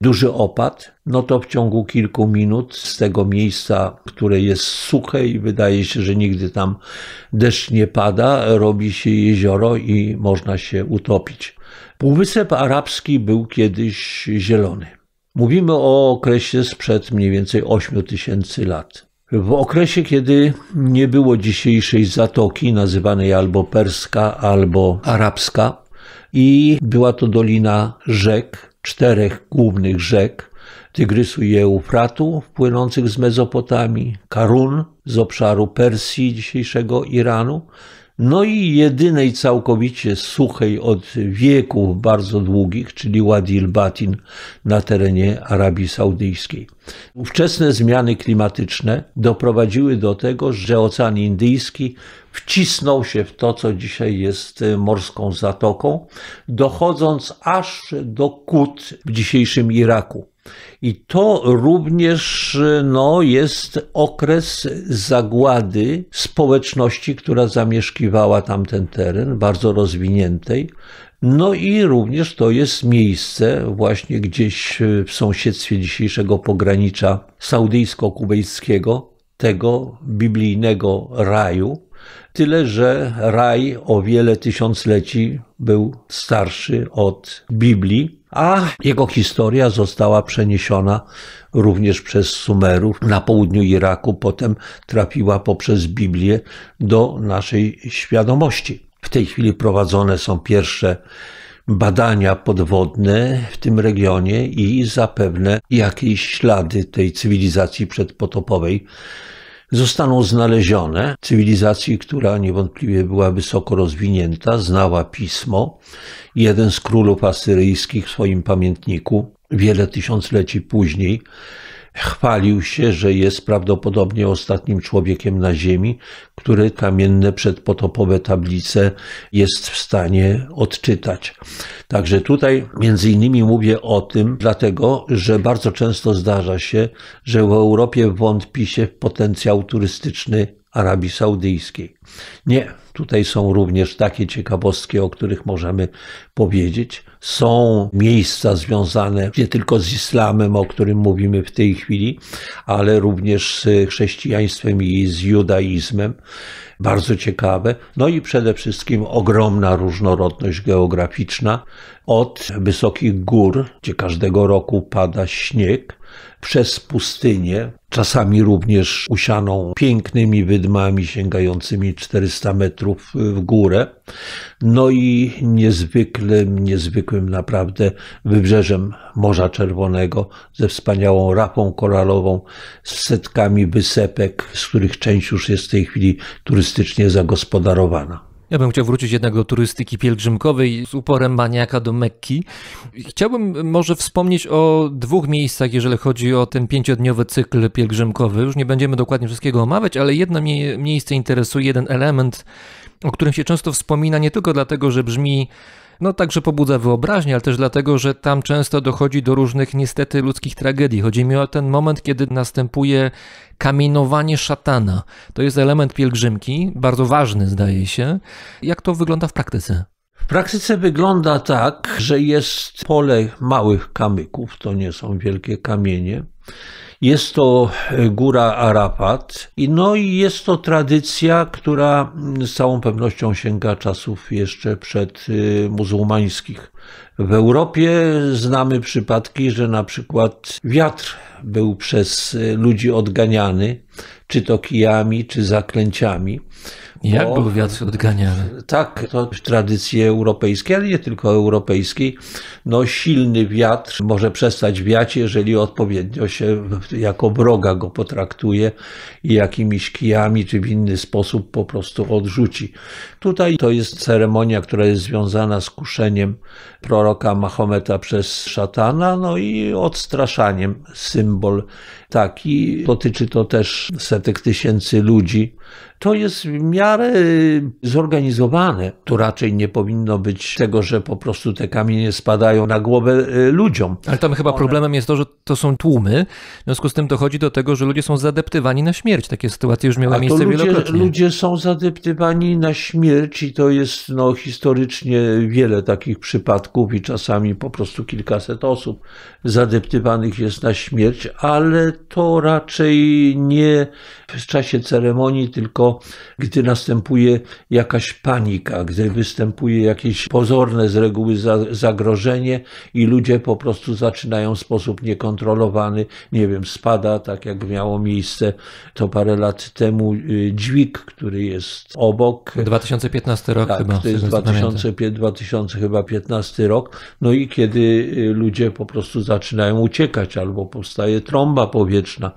duży opad, no to w ciągu kilku minut z tego miejsca, które jest suche i wydaje się, że nigdy tam deszcz nie pada, robi się jezioro i można się utopić. Półwysep Arabski był kiedyś zielony. Mówimy o okresie sprzed mniej więcej 8 tysięcy lat. W okresie, kiedy nie było dzisiejszej zatoki, nazywanej albo perska, albo arabska, i była to dolina rzek, czterech głównych rzek, Tygrysu i Eufratu, płynących z Mezopotamii, Karun z obszaru Persji, dzisiejszego Iranu, no i jedynej całkowicie suchej od wieków bardzo długich, czyli Wadi batin na terenie Arabii Saudyjskiej. Ówczesne zmiany klimatyczne doprowadziły do tego, że Ocean Indyjski wcisnął się w to, co dzisiaj jest morską zatoką, dochodząc aż do Kut w dzisiejszym Iraku. I to również no, jest okres zagłady społeczności, która zamieszkiwała tamten teren, bardzo rozwiniętej. No i również to jest miejsce właśnie gdzieś w sąsiedztwie dzisiejszego pogranicza saudyjsko-kubejskiego, tego biblijnego raju. Tyle, że raj o wiele tysiącleci był starszy od Biblii a jego historia została przeniesiona również przez Sumerów na południu Iraku, potem trafiła poprzez Biblię do naszej świadomości. W tej chwili prowadzone są pierwsze badania podwodne w tym regionie i zapewne jakieś ślady tej cywilizacji przedpotopowej zostaną znalezione cywilizacji, która niewątpliwie była wysoko rozwinięta, znała pismo. Jeden z królów asyryjskich w swoim pamiętniku wiele tysiącleci później Chwalił się, że jest prawdopodobnie ostatnim człowiekiem na Ziemi, który kamienne przedpotopowe tablice jest w stanie odczytać. Także tutaj między innymi mówię o tym, dlatego, że bardzo często zdarza się, że w Europie wątpi się w potencjał turystyczny Arabii Saudyjskiej. Nie, tutaj są również takie ciekawostki, o których możemy powiedzieć. Są miejsca związane nie tylko z islamem, o którym mówimy w tej chwili, ale również z chrześcijaństwem i z judaizmem. Bardzo ciekawe. No i przede wszystkim ogromna różnorodność geograficzna od wysokich gór, gdzie każdego roku pada śnieg, przez pustynię, czasami również usianą pięknymi wydmami sięgającymi 400 metrów w górę, no i niezwykłym, niezwykłym naprawdę wybrzeżem Morza Czerwonego ze wspaniałą rafą koralową, z setkami wysepek, z których część już jest w tej chwili turystycznie zagospodarowana. Ja bym chciał wrócić jednak do turystyki pielgrzymkowej z uporem maniaka do Mekki. Chciałbym może wspomnieć o dwóch miejscach, jeżeli chodzi o ten pięciodniowy cykl pielgrzymkowy. Już nie będziemy dokładnie wszystkiego omawiać, ale jedno mnie, miejsce interesuje, jeden element, o którym się często wspomina, nie tylko dlatego, że brzmi no także pobudza wyobraźnię, ale też dlatego, że tam często dochodzi do różnych niestety ludzkich tragedii. Chodzi mi o ten moment, kiedy następuje kamienowanie szatana. To jest element pielgrzymki, bardzo ważny zdaje się. Jak to wygląda w praktyce? W praktyce wygląda tak, że jest pole małych kamyków, to nie są wielkie kamienie. Jest to góra Arafat, no i jest to tradycja, która z całą pewnością sięga czasów jeszcze przed y, muzułmańskich w Europie znamy przypadki, że na przykład wiatr był przez ludzi odganiany, czy to kijami, czy zaklęciami. Jak bo, był wiatr odganiany? Tak, to tradycje europejskie, ale nie tylko europejskiej. No silny wiatr może przestać wiać, jeżeli odpowiednio się jako wroga go potraktuje i jakimiś kijami, czy w inny sposób po prostu odrzuci. Tutaj to jest ceremonia, która jest związana z kuszeniem proroka Mahometa przez szatana, no i odstraszaniem. Symbol taki. Dotyczy to też setek tysięcy ludzi. To jest w miarę zorganizowane. Tu raczej nie powinno być tego, że po prostu te kamienie spadają na głowę e, ludziom. Ale tam chyba One... problemem jest to, że to są tłumy. W związku z tym dochodzi do tego, że ludzie są zadeptywani na śmierć. Takie sytuacje już miały miejsce ludzie, wielokrotnie. Ludzie są zadeptywani na śmierć śmierci to jest no, historycznie wiele takich przypadków i czasami po prostu kilkaset osób zadeptywanych jest na śmierć, ale to raczej nie w czasie ceremonii, tylko gdy następuje jakaś panika, gdy występuje jakieś pozorne z reguły zagrożenie i ludzie po prostu zaczynają w sposób niekontrolowany, nie wiem, spada, tak jak miało miejsce to parę lat temu y, dźwig, który jest obok. 2000 2015 rok tak, chyba. To jest 2000, 2015 rok. No i kiedy y, ludzie po prostu zaczynają uciekać, albo powstaje trąba powietrzna,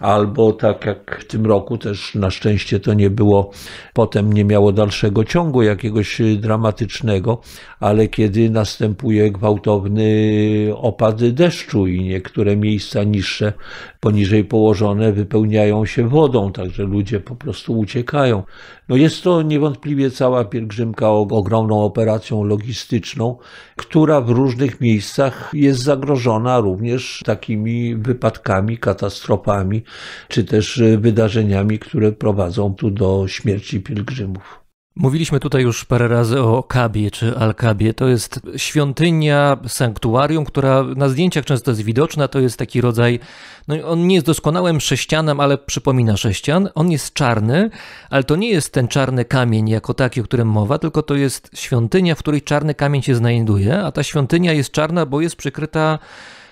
albo tak jak w tym roku też na szczęście to nie było, potem nie miało dalszego ciągu jakiegoś y, dramatycznego, ale kiedy następuje gwałtowny opad deszczu i niektóre miejsca niższe poniżej położone wypełniają się wodą, także ludzie po prostu uciekają. No jest to niewątpliwie cała pielgrzymka ogromną operacją logistyczną, która w różnych miejscach jest zagrożona również takimi wypadkami, katastrofami, czy też e, wydarzeniami, które prowadzą tu do śmierci pielgrzymów. Mówiliśmy tutaj już parę razy o Kabie czy Al-Kabie. To jest świątynia, sanktuarium, która na zdjęciach często jest widoczna. To jest taki rodzaj, no on nie jest doskonałym sześcianem, ale przypomina sześcian. On jest czarny, ale to nie jest ten czarny kamień jako taki, o którym mowa, tylko to jest świątynia, w której czarny kamień się znajduje, a ta świątynia jest czarna, bo jest przykryta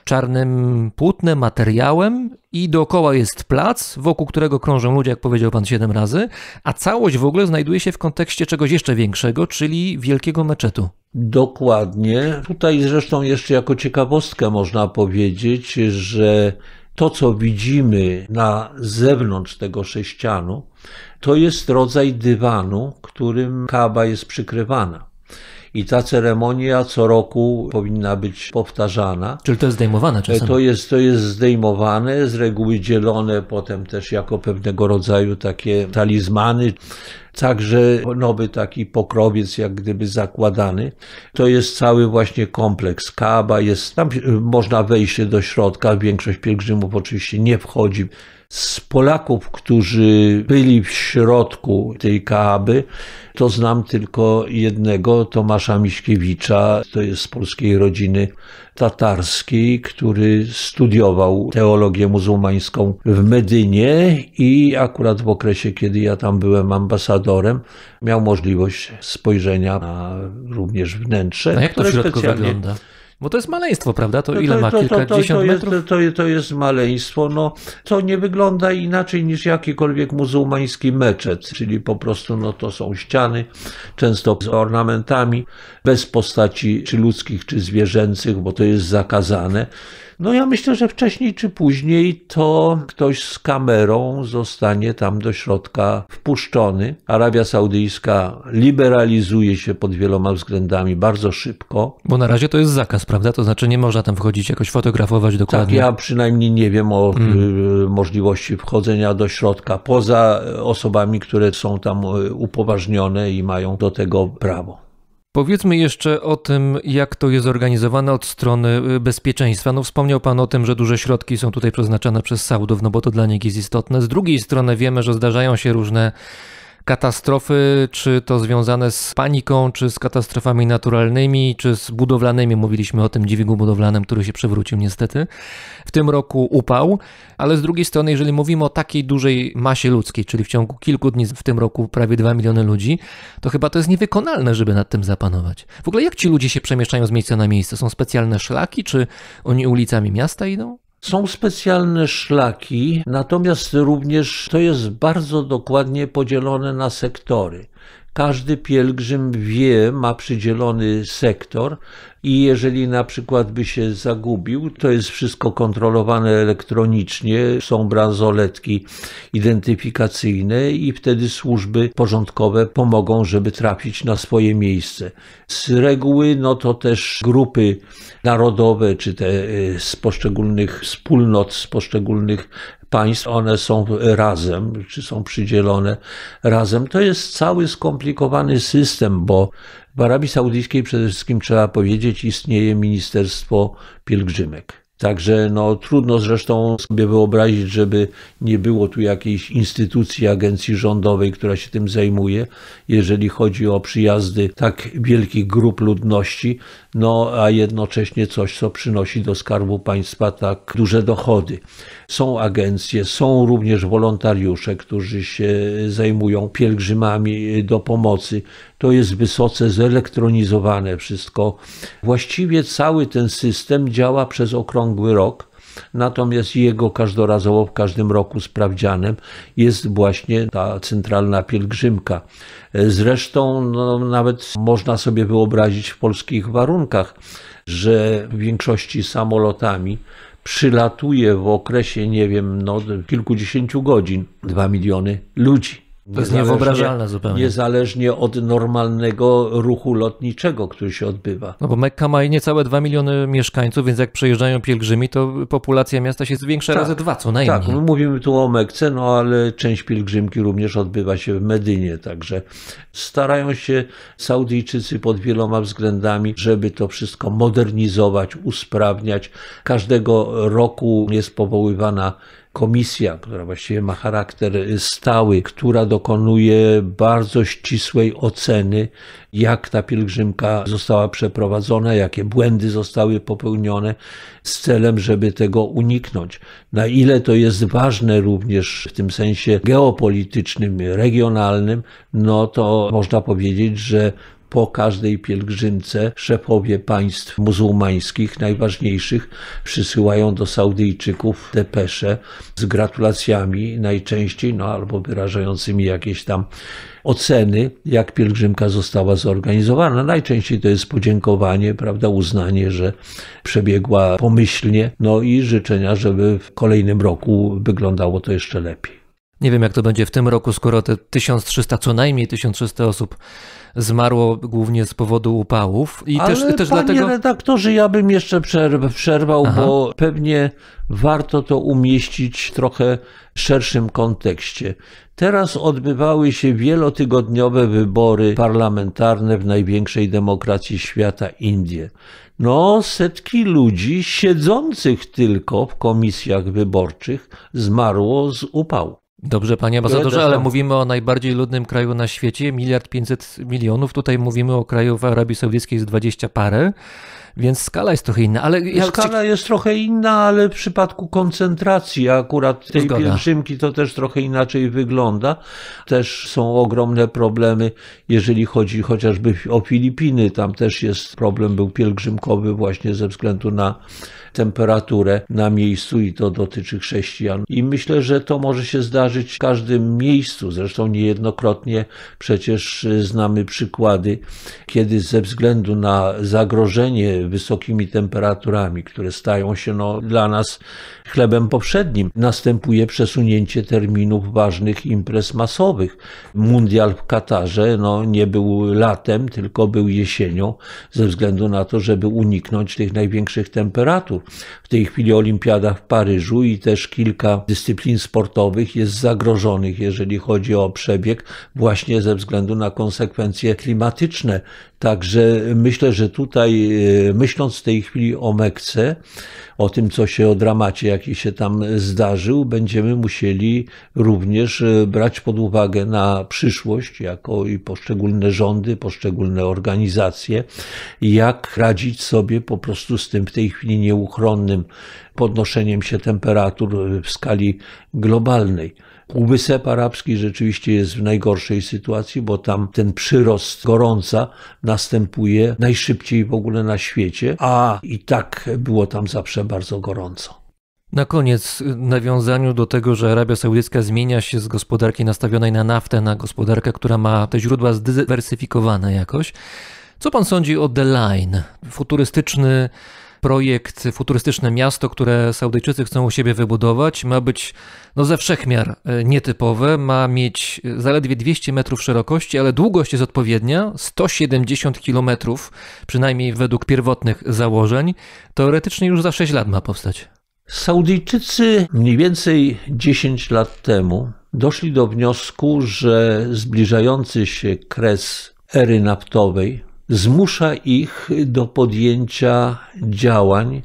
czarnym płótnem, materiałem i dookoła jest plac, wokół którego krążą ludzie, jak powiedział pan siedem razy, a całość w ogóle znajduje się w kontekście czegoś jeszcze większego, czyli wielkiego meczetu. Dokładnie. Tutaj zresztą jeszcze jako ciekawostkę można powiedzieć, że to, co widzimy na zewnątrz tego sześcianu, to jest rodzaj dywanu, którym kaba jest przykrywana i ta ceremonia co roku powinna być powtarzana. Czyli to jest zdejmowane e, czasem? To jest, to jest zdejmowane, z reguły dzielone potem też jako pewnego rodzaju takie talizmany. Także nowy taki pokrowiec, jak gdyby zakładany. To jest cały właśnie kompleks. Kaba jest, tam można wejść do środka. Większość pielgrzymów oczywiście nie wchodzi z Polaków, którzy byli w środku tej Kaaby, to znam tylko jednego, Tomasza Miśkiewicza, to jest z polskiej rodziny tatarskiej, który studiował teologię muzułmańską w Medynie i akurat w okresie, kiedy ja tam byłem ambasadorem, miał możliwość spojrzenia na również wnętrze. A jak to w środku wygląda? Bo to jest maleństwo, prawda? To, to no ile to, ma, to, kilkadziesiąt to, metrów? Jest, to, to jest maleństwo. No, to nie wygląda inaczej niż jakikolwiek muzułmański meczet, czyli po prostu no, to są ściany, często z ornamentami, bez postaci czy ludzkich, czy zwierzęcych, bo to jest zakazane. No ja myślę, że wcześniej czy później to ktoś z kamerą zostanie tam do środka wpuszczony. Arabia Saudyjska liberalizuje się pod wieloma względami bardzo szybko. Bo na razie to jest zakaz, prawda? To znaczy nie można tam wchodzić, jakoś fotografować dokładnie. Tak, ja przynajmniej nie wiem o mm. y, możliwości wchodzenia do środka poza osobami, które są tam y, upoważnione i mają do tego prawo. Powiedzmy jeszcze o tym, jak to jest zorganizowane od strony y, bezpieczeństwa. No wspomniał Pan o tym, że duże środki są tutaj przeznaczane przez Saudów, no bo to dla nich jest istotne. Z drugiej strony wiemy, że zdarzają się różne katastrofy, czy to związane z paniką, czy z katastrofami naturalnymi, czy z budowlanymi. Mówiliśmy o tym dźwigu budowlanym, który się przewrócił niestety. W tym roku upał, ale z drugiej strony, jeżeli mówimy o takiej dużej masie ludzkiej, czyli w ciągu kilku dni, w tym roku prawie 2 miliony ludzi, to chyba to jest niewykonalne, żeby nad tym zapanować. W ogóle jak ci ludzie się przemieszczają z miejsca na miejsce? Są specjalne szlaki, czy oni ulicami miasta idą? Są specjalne szlaki, natomiast również to jest bardzo dokładnie podzielone na sektory. Każdy pielgrzym wie, ma przydzielony sektor i jeżeli na przykład by się zagubił, to jest wszystko kontrolowane elektronicznie, są bransoletki identyfikacyjne i wtedy służby porządkowe pomogą, żeby trafić na swoje miejsce. Z reguły no to też grupy narodowe, czy te y, z poszczególnych wspólnot, z poszczególnych państw, one są razem, czy są przydzielone razem. To jest cały skomplikowany system, bo w Arabii Saudyjskiej przede wszystkim trzeba powiedzieć, istnieje Ministerstwo Pielgrzymek Także no, trudno zresztą sobie wyobrazić, żeby nie było tu jakiejś instytucji, agencji rządowej, która się tym zajmuje, jeżeli chodzi o przyjazdy tak wielkich grup ludności, no a jednocześnie coś, co przynosi do skarbu państwa tak duże dochody. Są agencje, są również wolontariusze, którzy się zajmują pielgrzymami do pomocy to jest wysoce zelektronizowane wszystko. Właściwie cały ten system działa przez okrągły rok, natomiast jego każdorazowo w każdym roku sprawdzianem jest właśnie ta centralna pielgrzymka. Zresztą no, nawet można sobie wyobrazić w polskich warunkach, że w większości samolotami przylatuje w okresie, nie wiem, no, kilkudziesięciu godzin dwa miliony ludzi. To jest niewyobrażalne zupełnie. Niezależnie od normalnego ruchu lotniczego, który się odbywa. No bo Mekka ma niecałe 2 miliony mieszkańców, więc jak przejeżdżają pielgrzymi, to populacja miasta się zwiększa tak, razy dwa co najmniej. Tak, mówimy tu o Mekce, no ale część pielgrzymki również odbywa się w Medynie, także starają się Saudyjczycy pod wieloma względami, żeby to wszystko modernizować, usprawniać. Każdego roku jest powoływana komisja, która właściwie ma charakter stały, która dokonuje bardzo ścisłej oceny, jak ta pielgrzymka została przeprowadzona, jakie błędy zostały popełnione, z celem, żeby tego uniknąć. Na ile to jest ważne również w tym sensie geopolitycznym, regionalnym, no to można powiedzieć, że po każdej pielgrzymce szefowie państw muzułmańskich, najważniejszych, przysyłają do Saudyjczyków depesze z gratulacjami najczęściej, no albo wyrażającymi jakieś tam oceny, jak pielgrzymka została zorganizowana. Najczęściej to jest podziękowanie, prawda, uznanie, że przebiegła pomyślnie, no i życzenia, żeby w kolejnym roku wyglądało to jeszcze lepiej. Nie wiem, jak to będzie w tym roku, skoro te 1300, co najmniej 1300 osób zmarło głównie z powodu upałów. I Ale też, panie też redaktorze, ja bym jeszcze przerwał, Aha. bo pewnie warto to umieścić w trochę szerszym kontekście. Teraz odbywały się wielotygodniowe wybory parlamentarne w największej demokracji świata Indie. No, setki ludzi siedzących tylko w komisjach wyborczych zmarło z upału. Dobrze, panie ambasadorze, ale mówimy o najbardziej ludnym kraju na świecie, miliard 500 milionów. Tutaj mówimy o kraju w Arabii Saudyjskiej z 20 parę więc skala jest trochę inna. Ale no, ja skala jest trochę inna, ale w przypadku koncentracji akurat tej Zgoda. pielgrzymki to też trochę inaczej wygląda. Też są ogromne problemy, jeżeli chodzi chociażby o Filipiny. Tam też jest problem, był pielgrzymkowy właśnie ze względu na temperaturę na miejscu i to dotyczy chrześcijan. I myślę, że to może się zdarzyć w każdym miejscu. Zresztą niejednokrotnie przecież y, znamy przykłady, kiedy ze względu na zagrożenie wysokimi temperaturami, które stają się no, dla nas chlebem poprzednim. Następuje przesunięcie terminów ważnych imprez masowych. Mundial w Katarze no, nie był latem, tylko był jesienią, ze względu na to, żeby uniknąć tych największych temperatur. W tej chwili olimpiada w Paryżu i też kilka dyscyplin sportowych jest zagrożonych, jeżeli chodzi o przebieg, właśnie ze względu na konsekwencje klimatyczne. Także myślę, że tutaj, e, myśląc w tej chwili o Mekce, o tym, co się o dramacie, jaki się tam zdarzył, będziemy musieli również e, brać pod uwagę na przyszłość, jako i poszczególne rządy, poszczególne organizacje, jak radzić sobie po prostu z tym w tej chwili nieuchronnym podnoszeniem się temperatur w skali globalnej. Półwysep Arabski rzeczywiście jest w najgorszej sytuacji, bo tam ten przyrost gorąca następuje najszybciej w ogóle na świecie, a i tak było tam zawsze bardzo gorąco. Na koniec, w nawiązaniu do tego, że Arabia Saudyjska zmienia się z gospodarki nastawionej na naftę na gospodarkę, która ma te źródła zdywersyfikowane jakoś, co pan sądzi o The Line? Futurystyczny projekt Futurystyczne Miasto, które Saudyjczycy chcą u siebie wybudować, ma być no, ze wszechmiar e, nietypowe. Ma mieć zaledwie 200 metrów szerokości, ale długość jest odpowiednia 170 kilometrów, przynajmniej według pierwotnych założeń. Teoretycznie już za 6 lat ma powstać. Saudyjczycy mniej więcej 10 lat temu doszli do wniosku, że zbliżający się kres ery naftowej zmusza ich do podjęcia działań,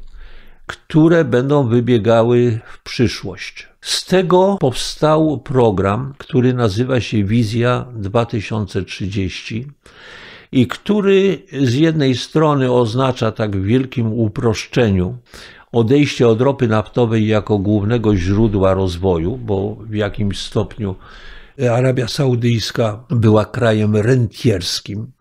które będą wybiegały w przyszłość. Z tego powstał program, który nazywa się Wizja 2030 i który z jednej strony oznacza tak w wielkim uproszczeniu odejście od ropy naftowej jako głównego źródła rozwoju, bo w jakimś stopniu Arabia Saudyjska była krajem rentierskim,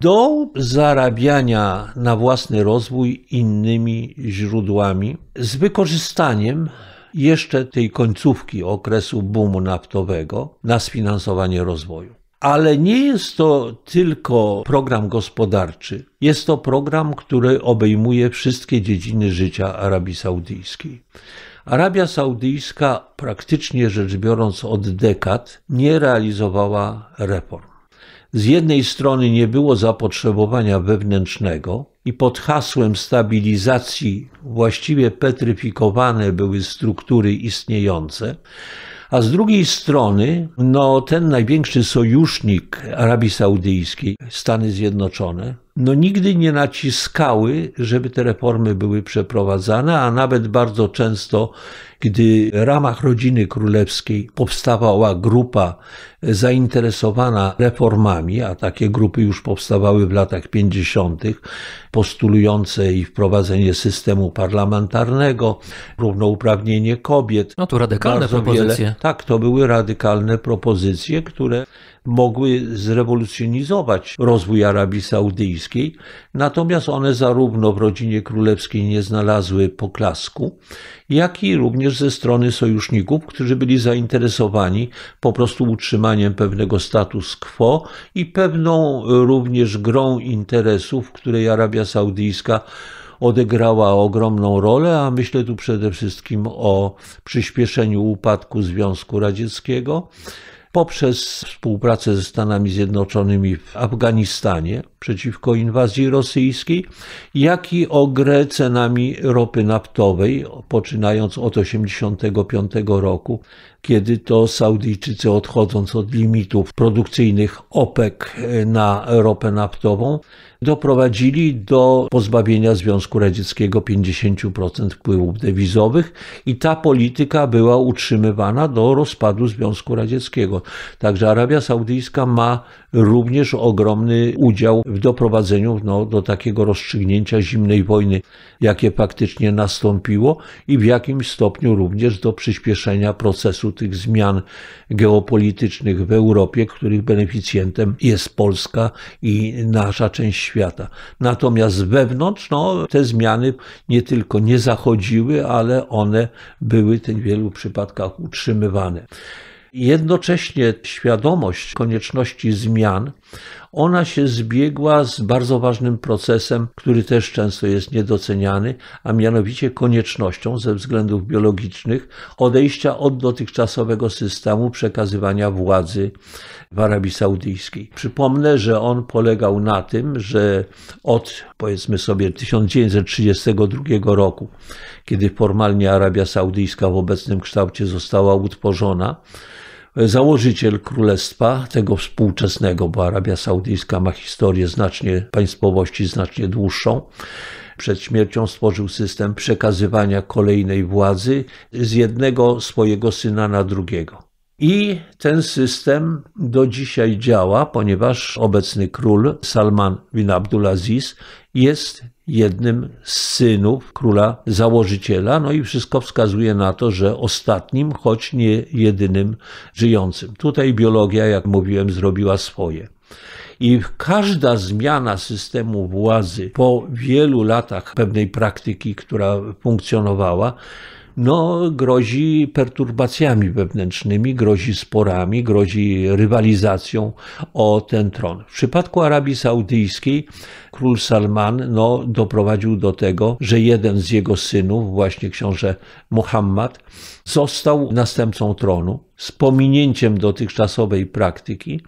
do zarabiania na własny rozwój innymi źródłami z wykorzystaniem jeszcze tej końcówki okresu boomu naftowego na sfinansowanie rozwoju. Ale nie jest to tylko program gospodarczy. Jest to program, który obejmuje wszystkie dziedziny życia Arabii Saudyjskiej. Arabia Saudyjska, praktycznie rzecz biorąc, od dekad nie realizowała reform. Z jednej strony nie było zapotrzebowania wewnętrznego i pod hasłem stabilizacji właściwie petryfikowane były struktury istniejące, a z drugiej strony no, ten największy sojusznik Arabii Saudyjskiej, Stany Zjednoczone, no nigdy nie naciskały, żeby te reformy były przeprowadzane, a nawet bardzo często, gdy w ramach rodziny królewskiej powstawała grupa zainteresowana reformami, a takie grupy już powstawały w latach 50., postulujące i wprowadzenie systemu parlamentarnego, równouprawnienie kobiet. No to radykalne propozycje. Wiele, tak, to były radykalne propozycje, które mogły zrewolucjonizować rozwój Arabii Saudyjskiej, natomiast one zarówno w rodzinie królewskiej nie znalazły poklasku, jak i również ze strony sojuszników, którzy byli zainteresowani po prostu utrzymaniem pewnego status quo i pewną również grą interesów, w której Arabia Saudyjska odegrała ogromną rolę, a myślę tu przede wszystkim o przyspieszeniu upadku Związku Radzieckiego, poprzez współpracę ze Stanami Zjednoczonymi w Afganistanie, przeciwko inwazji rosyjskiej, jak i o grę cenami ropy naftowej, poczynając od 1985 roku, kiedy to Saudyjczycy odchodząc od limitów produkcyjnych OPEC na ropę naftową, doprowadzili do pozbawienia Związku Radzieckiego 50% wpływów dewizowych i ta polityka była utrzymywana do rozpadu Związku Radzieckiego. Także Arabia Saudyjska ma również ogromny udział w doprowadzeniu no, do takiego rozstrzygnięcia zimnej wojny, jakie faktycznie nastąpiło i w jakimś stopniu również do przyspieszenia procesu tych zmian geopolitycznych w Europie, których beneficjentem jest Polska i nasza część świata. Natomiast wewnątrz no, te zmiany nie tylko nie zachodziły, ale one były w wielu przypadkach utrzymywane. Jednocześnie świadomość konieczności zmian, ona się zbiegła z bardzo ważnym procesem, który też często jest niedoceniany, a mianowicie koniecznością ze względów biologicznych odejścia od dotychczasowego systemu przekazywania władzy w Arabii Saudyjskiej. Przypomnę, że on polegał na tym, że od powiedzmy sobie 1932 roku, kiedy formalnie Arabia Saudyjska w obecnym kształcie została utworzona, założyciel królestwa, tego współczesnego, bo Arabia Saudyjska ma historię znacznie, państwowości znacznie dłuższą. Przed śmiercią stworzył system przekazywania kolejnej władzy z jednego swojego syna na drugiego. I ten system do dzisiaj działa, ponieważ obecny król Salman bin Abdulaziz jest jednym z synów króla założyciela, no i wszystko wskazuje na to, że ostatnim, choć nie jedynym żyjącym. Tutaj biologia, jak mówiłem, zrobiła swoje. I każda zmiana systemu władzy po wielu latach pewnej praktyki, która funkcjonowała, no, grozi perturbacjami wewnętrznymi, grozi sporami, grozi rywalizacją o ten tron. W przypadku Arabii Saudyjskiej Król Salman no, doprowadził do tego, że jeden z jego synów, właśnie książę Muhammad, został następcą tronu z pominięciem dotychczasowej praktyki,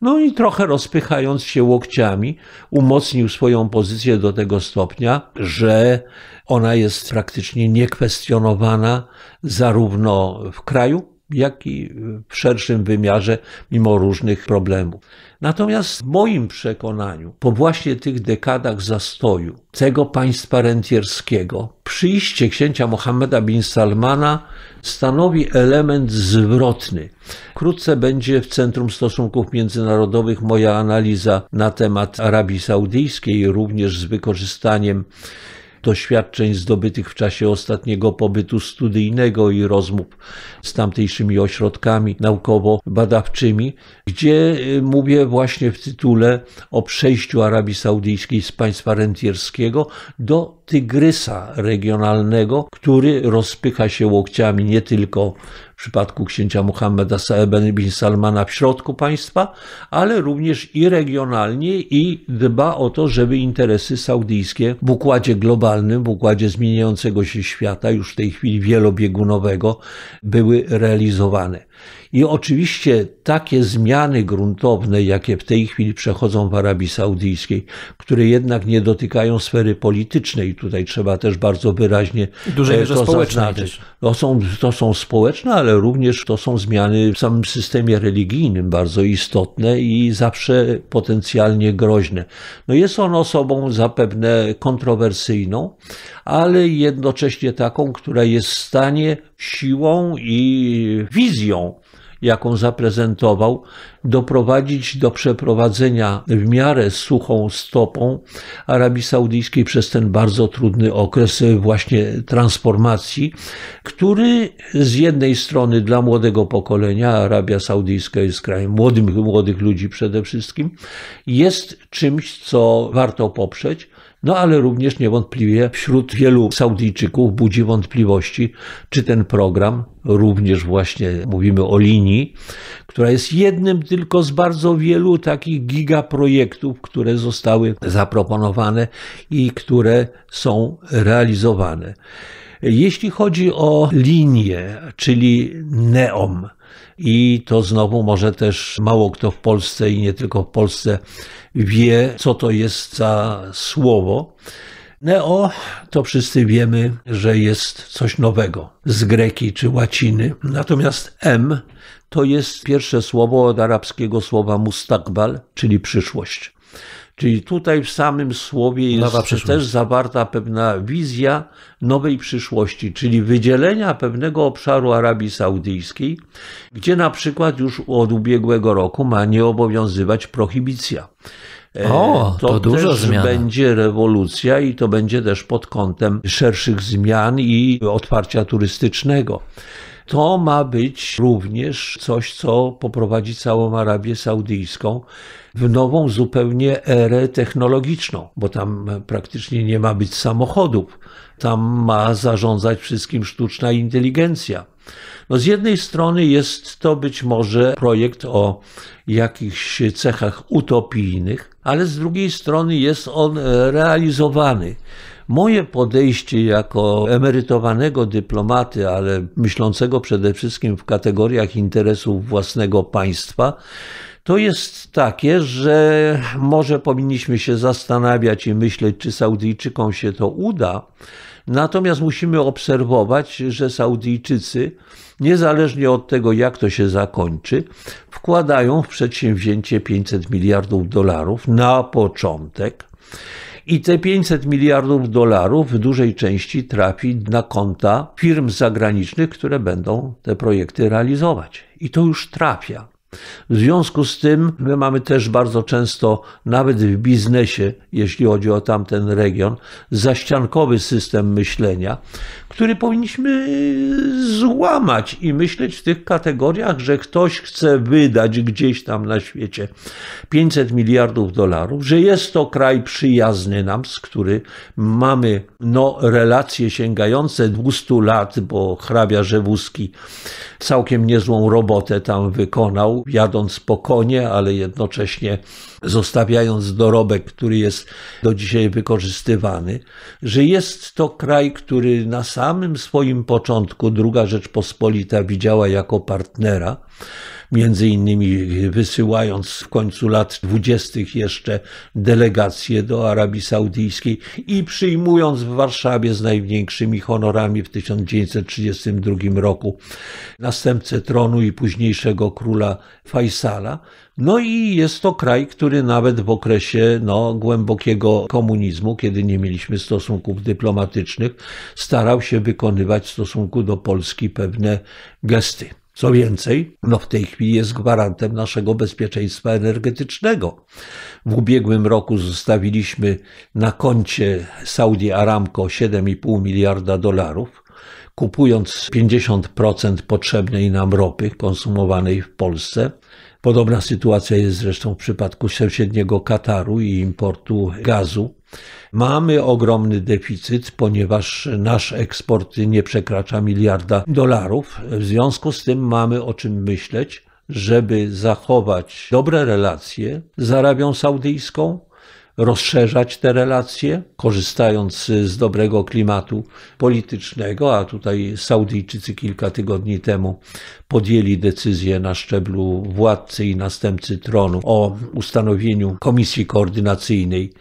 no i trochę rozpychając się łokciami, umocnił swoją pozycję do tego stopnia, że ona jest praktycznie niekwestionowana zarówno w kraju, jak i w szerszym wymiarze, mimo różnych problemów. Natomiast w moim przekonaniu, po właśnie tych dekadach zastoju tego państwa rentierskiego, przyjście księcia Mohammeda bin Salmana stanowi element zwrotny. Wkrótce będzie w Centrum Stosunków Międzynarodowych moja analiza na temat Arabii Saudyjskiej, również z wykorzystaniem doświadczeń zdobytych w czasie ostatniego pobytu studyjnego i rozmów z tamtejszymi ośrodkami naukowo-badawczymi, gdzie y, mówię właśnie w tytule o przejściu Arabii Saudyjskiej z państwa rentierskiego do tygrysa regionalnego, który rozpycha się łokciami nie tylko w przypadku księcia Muhammada Saeben bin Salmana w środku państwa, ale również i regionalnie i dba o to, żeby interesy saudyjskie w układzie globalnym, w układzie zmieniającego się świata, już w tej chwili wielobiegunowego, były realizowane. I oczywiście takie zmiany gruntowne, jakie w tej chwili przechodzą w Arabii Saudyjskiej, które jednak nie dotykają sfery politycznej, tutaj trzeba też bardzo wyraźnie Dużej e, to zaznaczyć. To są, to są społeczne, ale również to są zmiany w samym systemie religijnym bardzo istotne i zawsze potencjalnie groźne. No jest on osobą zapewne kontrowersyjną, ale jednocześnie taką, która jest w stanie siłą i wizją jaką zaprezentował, doprowadzić do przeprowadzenia w miarę suchą stopą Arabii Saudyjskiej przez ten bardzo trudny okres właśnie transformacji, który z jednej strony dla młodego pokolenia, Arabia Saudyjska jest krajem młodym, młodych ludzi przede wszystkim, jest czymś, co warto poprzeć, no ale również niewątpliwie wśród wielu Saudyjczyków budzi wątpliwości, czy ten program, również właśnie mówimy o linii, która jest jednym tylko z bardzo wielu takich gigaprojektów, które zostały zaproponowane i które są realizowane. Jeśli chodzi o linię, czyli NEOM, i to znowu może też mało kto w Polsce i nie tylko w Polsce wie, co to jest za słowo. Neo to wszyscy wiemy, że jest coś nowego z greki czy łaciny. Natomiast M to jest pierwsze słowo od arabskiego słowa mustakbal, czyli przyszłość. Czyli tutaj w samym słowie jest też zawarta pewna wizja nowej przyszłości, czyli wydzielenia pewnego obszaru Arabii Saudyjskiej, gdzie na przykład już od ubiegłego roku ma nie obowiązywać prohibicja. E, o, to, to dużo też zmian. będzie rewolucja i to będzie też pod kątem szerszych zmian i otwarcia turystycznego. To ma być również coś, co poprowadzi całą Arabię Saudyjską w nową zupełnie erę technologiczną, bo tam praktycznie nie ma być samochodów tam ma zarządzać wszystkim sztuczna inteligencja. No z jednej strony jest to być może projekt o jakichś cechach utopijnych, ale z drugiej strony jest on realizowany. Moje podejście jako emerytowanego dyplomaty, ale myślącego przede wszystkim w kategoriach interesów własnego państwa, to jest takie, że może powinniśmy się zastanawiać i myśleć, czy Saudyjczykom się to uda, Natomiast musimy obserwować, że Saudyjczycy, niezależnie od tego, jak to się zakończy, wkładają w przedsięwzięcie 500 miliardów dolarów na początek. I te 500 miliardów dolarów w dużej części trafi na konta firm zagranicznych, które będą te projekty realizować. I to już trafia. W związku z tym my mamy też bardzo często, nawet w biznesie, jeśli chodzi o tamten region, zaściankowy system myślenia, który powinniśmy złamać i myśleć w tych kategoriach, że ktoś chce wydać gdzieś tam na świecie 500 miliardów dolarów, że jest to kraj przyjazny nam, z który mamy no, relacje sięgające 200 lat, bo hrabia Rzewuski całkiem niezłą robotę tam wykonał, jadąc po konie, ale jednocześnie zostawiając dorobek, który jest do dzisiaj wykorzystywany, że jest to kraj, który na samym swoim początku druga Rzeczpospolita widziała jako partnera, między innymi wysyłając w końcu lat dwudziestych jeszcze delegację do Arabii Saudyjskiej i przyjmując w Warszawie z największymi honorami w 1932 roku następcę tronu i późniejszego króla Faisala. No i jest to kraj, który nawet w okresie no, głębokiego komunizmu, kiedy nie mieliśmy stosunków dyplomatycznych, starał się wykonywać w stosunku do Polski pewne gesty. Co więcej, no w tej chwili jest gwarantem naszego bezpieczeństwa energetycznego. W ubiegłym roku zostawiliśmy na koncie Saudi Aramco 7,5 miliarda dolarów kupując 50% potrzebnej nam ropy konsumowanej w Polsce, Podobna sytuacja jest zresztą w przypadku sąsiedniego Kataru i importu gazu. Mamy ogromny deficyt, ponieważ nasz eksport nie przekracza miliarda dolarów. W związku z tym mamy o czym myśleć, żeby zachować dobre relacje z Arabią Saudyjską, rozszerzać te relacje, korzystając z dobrego klimatu politycznego, a tutaj Saudyjczycy kilka tygodni temu podjęli decyzję na szczeblu władcy i następcy tronu o ustanowieniu komisji koordynacyjnej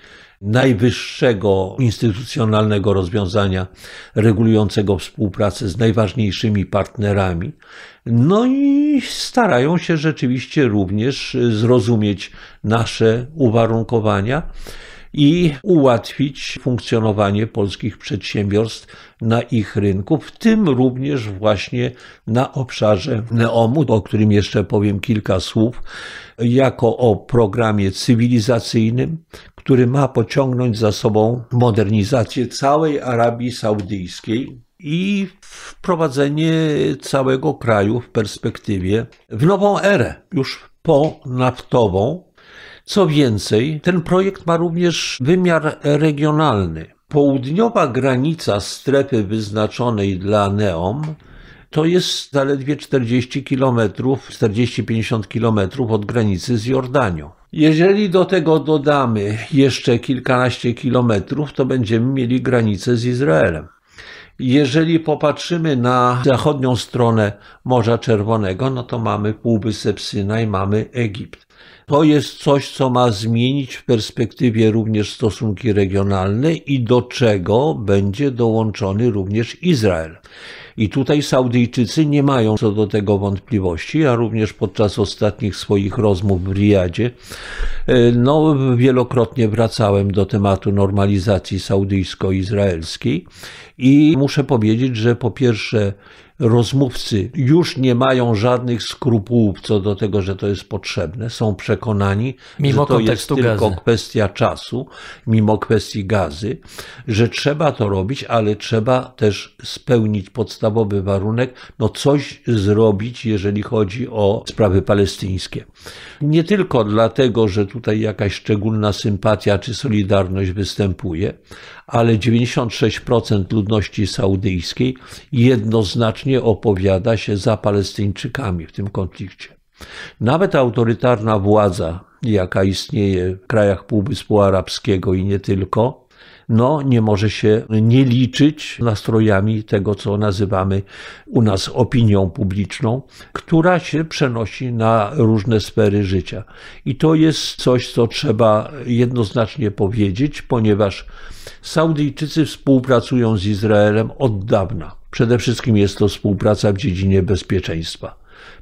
najwyższego instytucjonalnego rozwiązania regulującego współpracę z najważniejszymi partnerami. No i starają się rzeczywiście również zrozumieć nasze uwarunkowania i ułatwić funkcjonowanie polskich przedsiębiorstw na ich rynku, w tym również właśnie na obszarze NEOMU, o którym jeszcze powiem kilka słów, jako o programie cywilizacyjnym, który ma pociągnąć za sobą modernizację całej Arabii Saudyjskiej, i wprowadzenie całego kraju w perspektywie w nową erę, już po naftową. Co więcej, ten projekt ma również wymiar regionalny. Południowa granica strefy wyznaczonej dla NEOM to jest zaledwie 40 km, 40-50 km od granicy z Jordanią. Jeżeli do tego dodamy jeszcze kilkanaście kilometrów, to będziemy mieli granicę z Izraelem. Jeżeli popatrzymy na zachodnią stronę Morza Czerwonego, no to mamy Półwysep i mamy Egipt. To jest coś, co ma zmienić w perspektywie również stosunki regionalne i do czego będzie dołączony również Izrael. I tutaj Saudyjczycy nie mają co do tego wątpliwości. Ja również podczas ostatnich swoich rozmów w Riyadzie e, no, wielokrotnie wracałem do tematu normalizacji saudyjsko-izraelskiej i muszę powiedzieć, że po pierwsze rozmówcy już nie mają żadnych skrupułów co do tego, że to jest potrzebne. Są przekonani, mimo że to jest gazy. tylko kwestia czasu, mimo kwestii gazy, że trzeba to robić, ale trzeba też spełnić podstawowy warunek, no coś zrobić, jeżeli chodzi o sprawy palestyńskie. Nie tylko dlatego, że tutaj jakaś szczególna sympatia czy solidarność występuje, ale 96% ludności saudyjskiej jednoznacznie jednoznacznie opowiada się za Palestyńczykami w tym konflikcie. Nawet autorytarna władza, jaka istnieje w krajach Półwyspu Arabskiego i nie tylko, no nie może się nie liczyć nastrojami tego, co nazywamy u nas opinią publiczną, która się przenosi na różne sfery życia. I to jest coś, co trzeba jednoznacznie powiedzieć, ponieważ Saudyjczycy współpracują z Izraelem od dawna. Przede wszystkim jest to współpraca w dziedzinie bezpieczeństwa.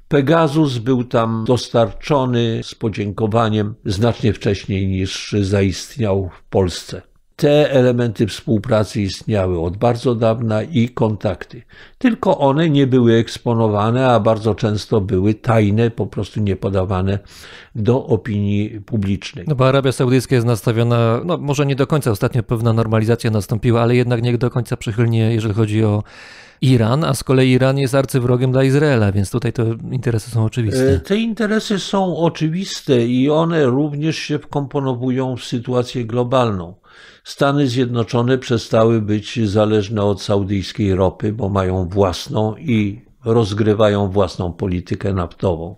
Pegasus był tam dostarczony z podziękowaniem znacznie wcześniej niż zaistniał w Polsce te elementy współpracy istniały od bardzo dawna i kontakty. Tylko one nie były eksponowane, a bardzo często były tajne, po prostu nie podawane do opinii publicznej. No bo Arabia Saudyjska jest nastawiona, no może nie do końca, ostatnio pewna normalizacja nastąpiła, ale jednak nie do końca przychylnie, jeżeli chodzi o Iran, a z kolei Iran jest arcywrogiem dla Izraela, więc tutaj te interesy są oczywiste. E, te interesy są oczywiste i one również się wkomponowują w sytuację globalną. Stany Zjednoczone przestały być zależne od saudyjskiej ropy, bo mają własną i rozgrywają własną politykę naftową.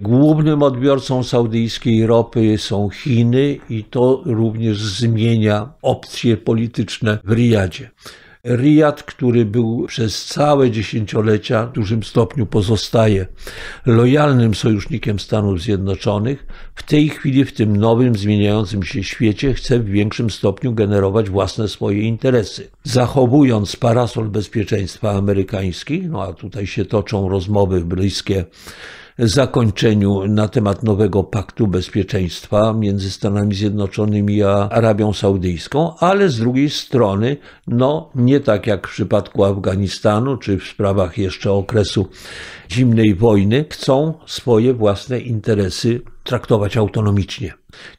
Głównym odbiorcą saudyjskiej ropy są Chiny i to również zmienia opcje polityczne w Riyadzie. Riyad, który był przez całe dziesięciolecia w dużym stopniu pozostaje lojalnym sojusznikiem Stanów Zjednoczonych, w tej chwili w tym nowym, zmieniającym się świecie chce w większym stopniu generować własne swoje interesy. Zachowując parasol bezpieczeństwa amerykańskich, no a tutaj się toczą rozmowy bliskie zakończeniu na temat nowego paktu bezpieczeństwa między Stanami Zjednoczonymi a Arabią Saudyjską, ale z drugiej strony, no nie tak jak w przypadku Afganistanu czy w sprawach jeszcze okresu zimnej wojny, chcą swoje własne interesy traktować autonomicznie,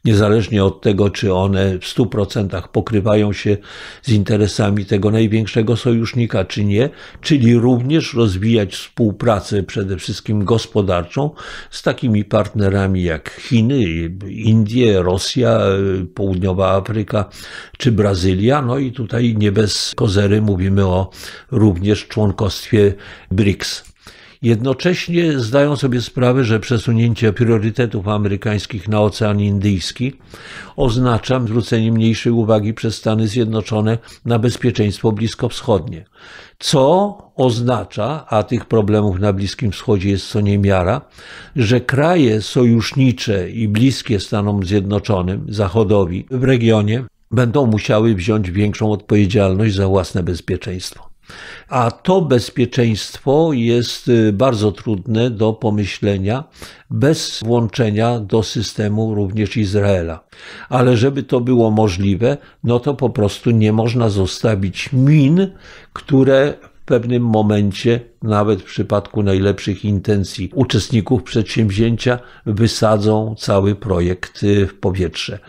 niezależnie od tego, czy one w 100% pokrywają się z interesami tego największego sojusznika, czy nie, czyli również rozwijać współpracę przede wszystkim gospodarczą z takimi partnerami jak Chiny, Indie, Rosja, Południowa Afryka czy Brazylia. No i tutaj nie bez kozery mówimy o również członkostwie BRICS. Jednocześnie zdają sobie sprawę, że przesunięcie priorytetów amerykańskich na Ocean Indyjski oznacza zwrócenie mniejszej uwagi przez Stany Zjednoczone na bezpieczeństwo bliskowschodnie, co oznacza, a tych problemów na Bliskim Wschodzie jest co niemiara, że kraje sojusznicze i bliskie Stanom Zjednoczonym, Zachodowi w regionie będą musiały wziąć większą odpowiedzialność za własne bezpieczeństwo. A to bezpieczeństwo jest y, bardzo trudne do pomyślenia bez włączenia do systemu również Izraela. Ale żeby to było możliwe, no to po prostu nie można zostawić min, które w pewnym momencie nawet w przypadku najlepszych intencji uczestników przedsięwzięcia, wysadzą cały projekt y, w powietrze.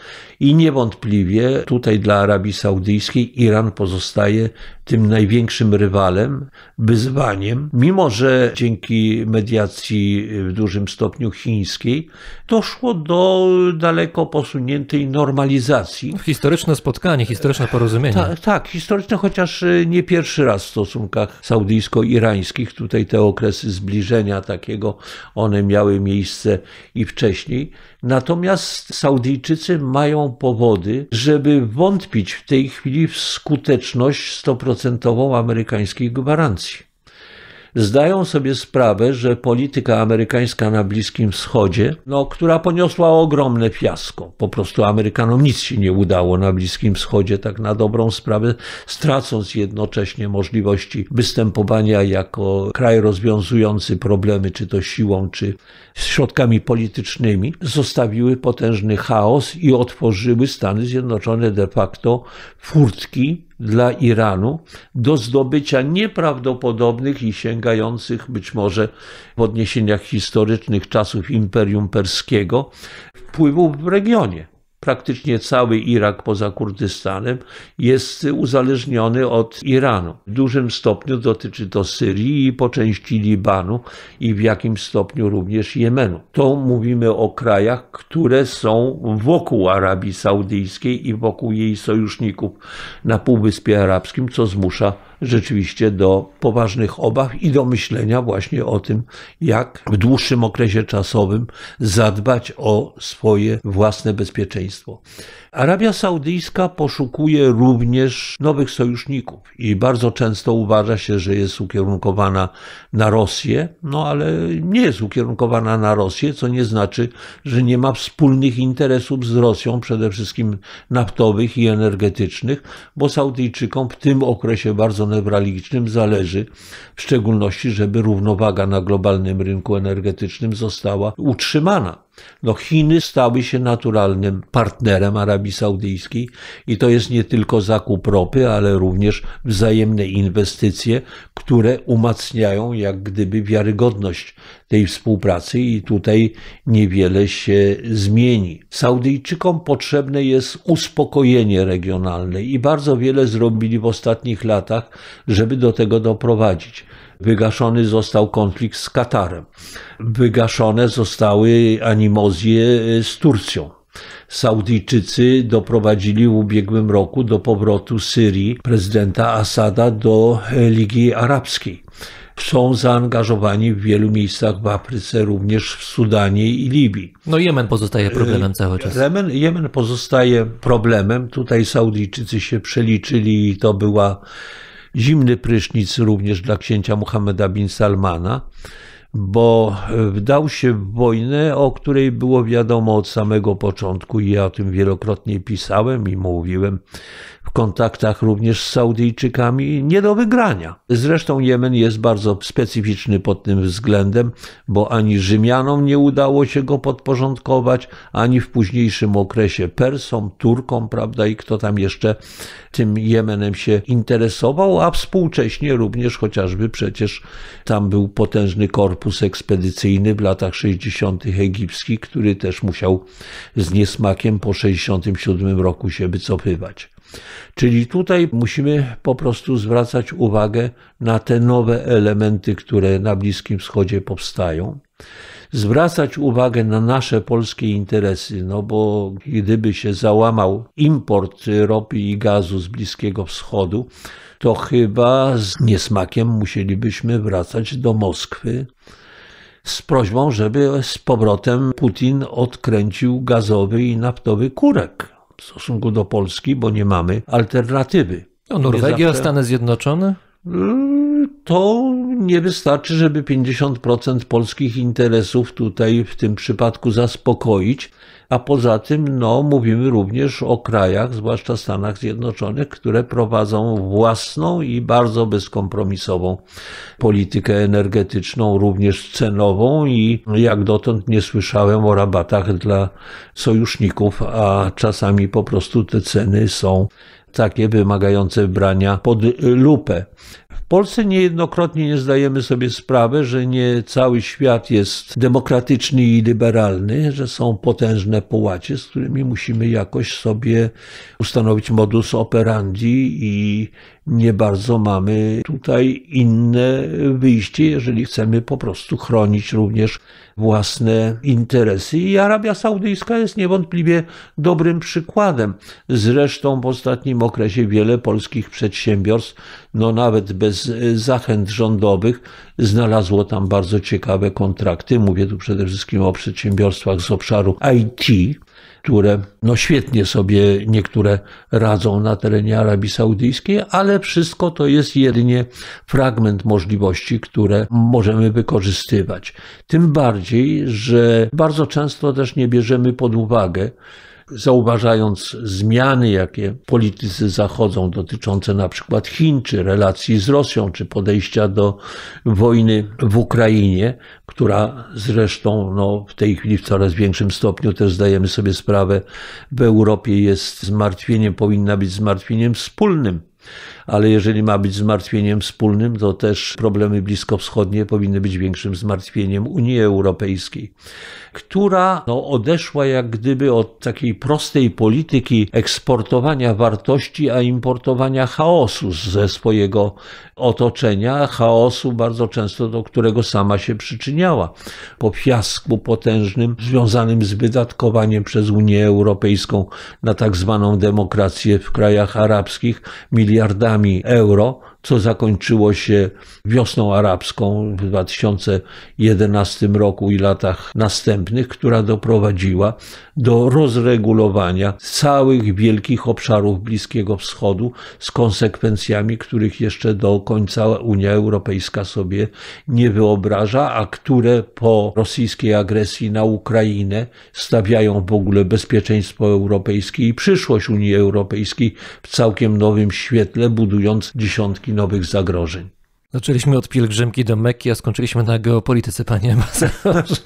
I niewątpliwie tutaj dla Arabii Saudyjskiej Iran pozostaje tym największym rywalem, wyzwaniem, mimo że dzięki mediacji y, w dużym stopniu chińskiej doszło do daleko posuniętej normalizacji. Historyczne spotkanie, historyczne porozumienie. Ta, tak, historyczne, chociaż y, nie pierwszy raz w stosunkach saudyjsko-irańskich wszystkich tutaj te okresy zbliżenia takiego, one miały miejsce i wcześniej. Natomiast Saudyjczycy mają powody, żeby wątpić w tej chwili w skuteczność 100% amerykańskiej gwarancji zdają sobie sprawę, że polityka amerykańska na Bliskim Wschodzie, no, która poniosła ogromne fiasko, po prostu Amerykanom nic się nie udało na Bliskim Wschodzie, tak na dobrą sprawę, stracąc jednocześnie możliwości występowania jako kraj rozwiązujący problemy, czy to siłą, czy środkami politycznymi, zostawiły potężny chaos i otworzyły Stany Zjednoczone de facto furtki dla Iranu do zdobycia nieprawdopodobnych i sięgających być może w odniesieniach historycznych czasów Imperium Perskiego wpływów w regionie praktycznie cały Irak poza Kurdystanem jest uzależniony od Iranu. W dużym stopniu dotyczy to Syrii i po części Libanu i w jakimś stopniu również Jemenu. To mówimy o krajach, które są wokół Arabii Saudyjskiej i wokół jej sojuszników na Półwyspie Arabskim, co zmusza rzeczywiście do poważnych obaw i do myślenia właśnie o tym, jak w dłuższym okresie czasowym zadbać o swoje własne bezpieczeństwo. Arabia Saudyjska poszukuje również nowych sojuszników i bardzo często uważa się, że jest ukierunkowana na Rosję, no ale nie jest ukierunkowana na Rosję, co nie znaczy, że nie ma wspólnych interesów z Rosją, przede wszystkim naftowych i energetycznych, bo Saudyjczykom w tym okresie bardzo bardzo newralgicznym zależy, w szczególności, żeby równowaga na globalnym rynku energetycznym została utrzymana. No Chiny stały się naturalnym partnerem Arabii Saudyjskiej i to jest nie tylko zakup ropy, ale również wzajemne inwestycje, które umacniają jak gdyby wiarygodność tej współpracy i tutaj niewiele się zmieni. Saudyjczykom potrzebne jest uspokojenie regionalne i bardzo wiele zrobili w ostatnich latach, żeby do tego doprowadzić. Wygaszony został konflikt z Katarem. Wygaszone zostały animozje e, z Turcją. Saudyjczycy doprowadzili w ubiegłym roku do powrotu Syrii prezydenta Asada do e, Ligi Arabskiej. Są zaangażowani w wielu miejscach w Afryce, również w Sudanie i Libii. No Jemen pozostaje e, problemem cały czas. Jemen, Jemen pozostaje problemem. Tutaj Saudyjczycy się przeliczyli i to była zimny prysznic również dla księcia Muhammeda bin Salmana, bo e, wdał się w wojnę, o której było wiadomo od samego początku i ja o tym wielokrotnie pisałem i mówiłem, w kontaktach również z Saudyjczykami nie do wygrania. Zresztą Jemen jest bardzo specyficzny pod tym względem, bo ani Rzymianom nie udało się go podporządkować, ani w późniejszym okresie Persom, Turkom, prawda, i kto tam jeszcze tym Jemenem się interesował, a współcześnie również chociażby przecież tam był potężny korpus ekspedycyjny w latach 60. egipski, który też musiał z niesmakiem po 67 roku się wycofywać. Czyli tutaj musimy po prostu zwracać uwagę na te nowe elementy, które na Bliskim Wschodzie powstają. Zwracać uwagę na nasze polskie interesy, no bo gdyby się załamał import ropy i gazu z Bliskiego Wschodu, to chyba z niesmakiem musielibyśmy wracać do Moskwy z prośbą, żeby z powrotem Putin odkręcił gazowy i naftowy kurek w stosunku do Polski, bo nie mamy alternatywy. No, Norwegia, zawsze... Stany Zjednoczone? Mm, to nie wystarczy, żeby 50% polskich interesów tutaj w tym przypadku zaspokoić, a poza tym no, mówimy również o krajach, zwłaszcza Stanach Zjednoczonych, które prowadzą własną i bardzo bezkompromisową politykę energetyczną, również cenową i jak dotąd nie słyszałem o rabatach dla sojuszników, a czasami po prostu te ceny są takie wymagające brania pod lupę. Polsce niejednokrotnie nie zdajemy sobie sprawy, że nie cały świat jest demokratyczny i liberalny, że są potężne połacie, z którymi musimy jakoś sobie ustanowić modus operandi i nie bardzo mamy tutaj inne wyjście, jeżeli chcemy po prostu chronić również własne interesy. I Arabia Saudyjska jest niewątpliwie dobrym przykładem. Zresztą w ostatnim okresie wiele polskich przedsiębiorstw, no nawet bez zachęt rządowych, znalazło tam bardzo ciekawe kontrakty. Mówię tu przede wszystkim o przedsiębiorstwach z obszaru IT, które no świetnie sobie niektóre radzą na terenie Arabii Saudyjskiej, ale wszystko to jest jedynie fragment możliwości, które możemy wykorzystywać. Tym bardziej, że bardzo często też nie bierzemy pod uwagę, zauważając zmiany, jakie politycy zachodzą dotyczące na przykład Chin, czy relacji z Rosją, czy podejścia do wojny w Ukrainie, która zresztą no, w tej chwili w coraz większym stopniu też zdajemy sobie sprawę, w Europie jest zmartwieniem, powinna być zmartwieniem wspólnym ale jeżeli ma być zmartwieniem wspólnym, to też problemy bliskowschodnie powinny być większym zmartwieniem Unii Europejskiej, która no, odeszła jak gdyby od takiej prostej polityki eksportowania wartości, a importowania chaosu ze swojego otoczenia, chaosu bardzo często do którego sama się przyczyniała. Po fiasku potężnym związanym z wydatkowaniem przez Unię Europejską na tak zwaną demokrację w krajach arabskich miliardami miliardami euro co zakończyło się wiosną arabską w 2011 roku i latach następnych, która doprowadziła do rozregulowania całych wielkich obszarów Bliskiego Wschodu z konsekwencjami, których jeszcze do końca Unia Europejska sobie nie wyobraża, a które po rosyjskiej agresji na Ukrainę stawiają w ogóle bezpieczeństwo europejskie i przyszłość Unii Europejskiej w całkiem nowym świetle, budując dziesiątki nowych zagrożeń. Zaczęliśmy od pielgrzymki do Mekki, a skończyliśmy na geopolityce, panie ambasadorze.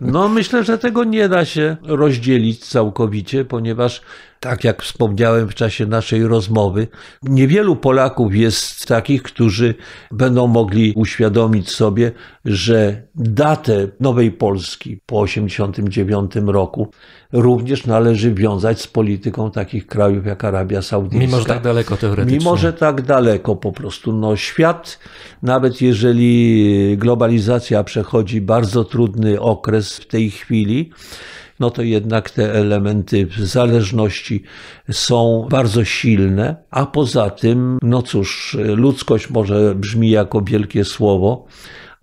No myślę, że tego nie da się rozdzielić całkowicie, ponieważ tak jak wspomniałem w czasie naszej rozmowy, niewielu Polaków jest takich, którzy będą mogli uświadomić sobie, że datę Nowej Polski po 1989 roku również należy wiązać z polityką takich krajów jak Arabia Saudyjska. Mimo, że tak daleko teoretycznie. Mimo, że tak daleko po prostu. No, świat, nawet jeżeli globalizacja przechodzi bardzo trudny okres w tej chwili, no to jednak te elementy zależności są bardzo silne, a poza tym, no cóż, ludzkość może brzmi jako wielkie słowo,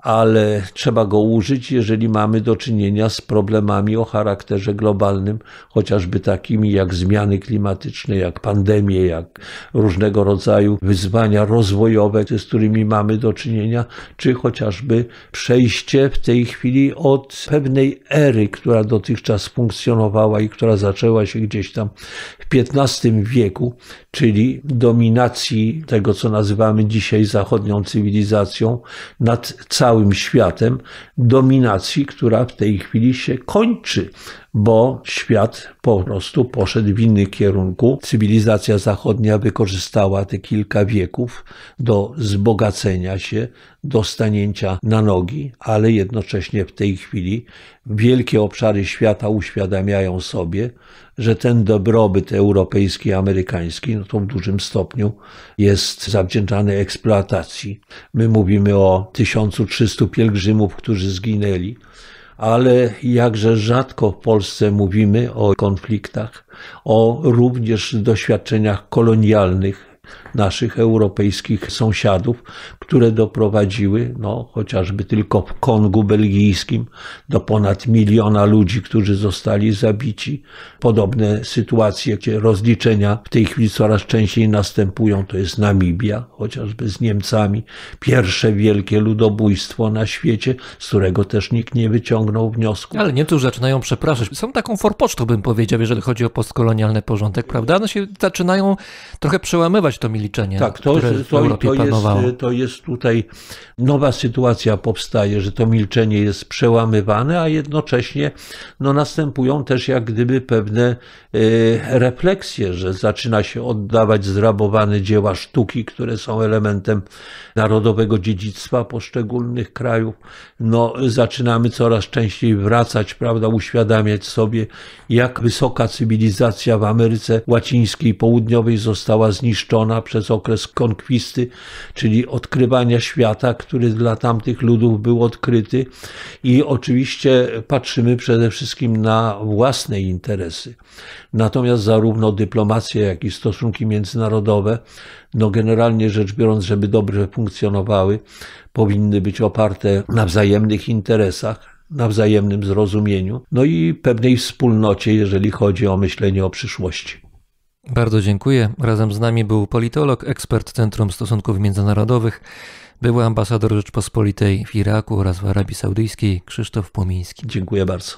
ale trzeba go użyć, jeżeli mamy do czynienia z problemami o charakterze globalnym, chociażby takimi jak zmiany klimatyczne, jak pandemie, jak różnego rodzaju wyzwania rozwojowe, z którymi mamy do czynienia, czy chociażby przejście w tej chwili od pewnej ery, która dotychczas funkcjonowała i która zaczęła się gdzieś tam w XV wieku, czyli dominacji tego, co nazywamy dzisiaj zachodnią cywilizacją nad całym całym światem dominacji, która w tej chwili się kończy bo świat po prostu poszedł w inny kierunku. Cywilizacja zachodnia wykorzystała te kilka wieków do zbogacenia się, do stanięcia na nogi, ale jednocześnie w tej chwili wielkie obszary świata uświadamiają sobie, że ten dobrobyt europejski, amerykański, no to w dużym stopniu jest zawdzięczany eksploatacji. My mówimy o 1300 pielgrzymów, którzy zginęli ale jakże rzadko w Polsce mówimy o konfliktach, o również doświadczeniach kolonialnych naszych europejskich sąsiadów, które doprowadziły, no chociażby tylko w Kongu belgijskim, do ponad miliona ludzi, którzy zostali zabici. Podobne sytuacje, gdzie rozliczenia w tej chwili coraz częściej następują, to jest Namibia, chociażby z Niemcami. Pierwsze wielkie ludobójstwo na świecie, z którego też nikt nie wyciągnął wniosku. Ale nie tu zaczynają przepraszać. Są taką forpocztą, bym powiedział, jeżeli chodzi o postkolonialny porządek, prawda? One się zaczynają trochę przełamywać to milczenie, tak, to, które to, w Europie to panowało. Jest, to jest tutaj nowa sytuacja powstaje, że to milczenie jest przełamywane, a jednocześnie no, następują też jak gdyby pewne y, refleksje, że zaczyna się oddawać zrabowane dzieła sztuki, które są elementem narodowego dziedzictwa poszczególnych krajów. No, zaczynamy coraz częściej wracać, prawda, uświadamiać sobie, jak wysoka cywilizacja w Ameryce Łacińskiej Południowej została zniszczona przez okres konkwisty, czyli odkrywania świata, który dla tamtych ludów był odkryty i oczywiście patrzymy przede wszystkim na własne interesy. Natomiast zarówno dyplomacja, jak i stosunki międzynarodowe, no generalnie rzecz biorąc, żeby dobrze funkcjonowały, powinny być oparte na wzajemnych interesach, na wzajemnym zrozumieniu, no i pewnej wspólnocie, jeżeli chodzi o myślenie o przyszłości. Bardzo dziękuję. Razem z nami był politolog, ekspert Centrum Stosunków Międzynarodowych, były ambasador Rzeczpospolitej w Iraku oraz w Arabii Saudyjskiej Krzysztof Płomiński. Dziękuję bardzo.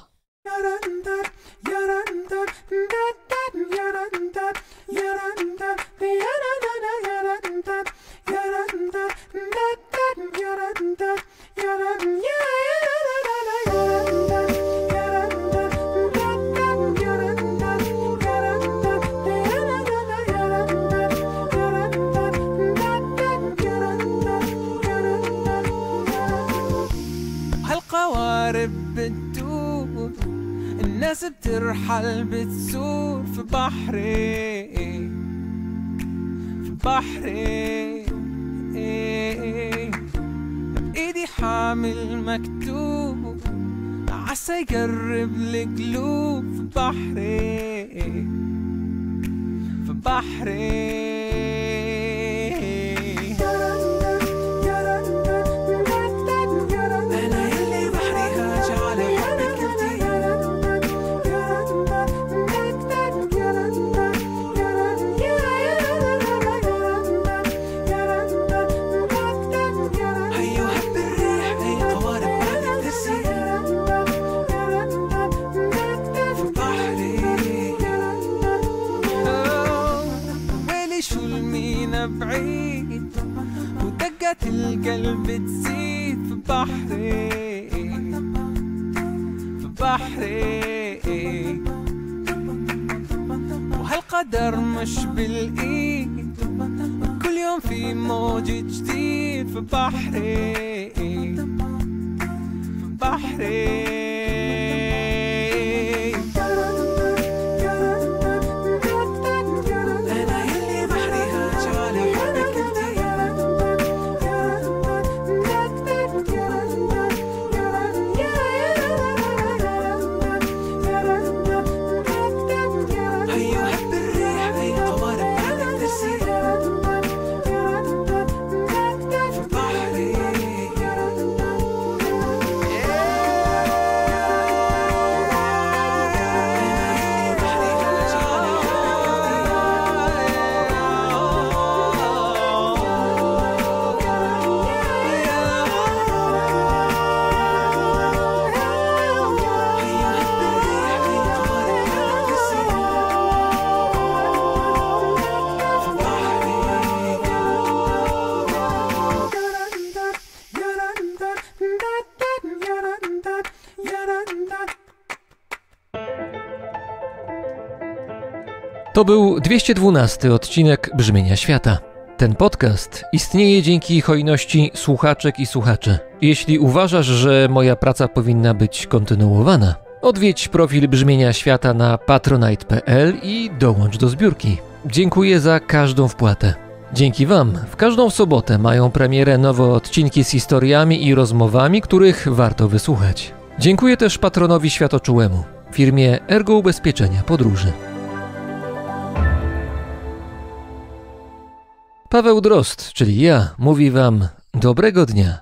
ناس بترحل بتسور في بحري في بحري بإيدي حامل مكتوب عسى يقرب القلوب في بحري في بحري To był 212 odcinek Brzmienia Świata. Ten podcast istnieje dzięki hojności słuchaczek i słuchaczy. Jeśli uważasz, że moja praca powinna być kontynuowana, odwiedź profil Brzmienia Świata na patronite.pl i dołącz do zbiórki. Dziękuję za każdą wpłatę. Dzięki Wam w każdą sobotę mają premierę nowe odcinki z historiami i rozmowami, których warto wysłuchać. Dziękuję też patronowi światoczułemu, firmie Ergo Ubezpieczenia Podróży. Paweł Drost, czyli ja, mówi Wam dobrego dnia.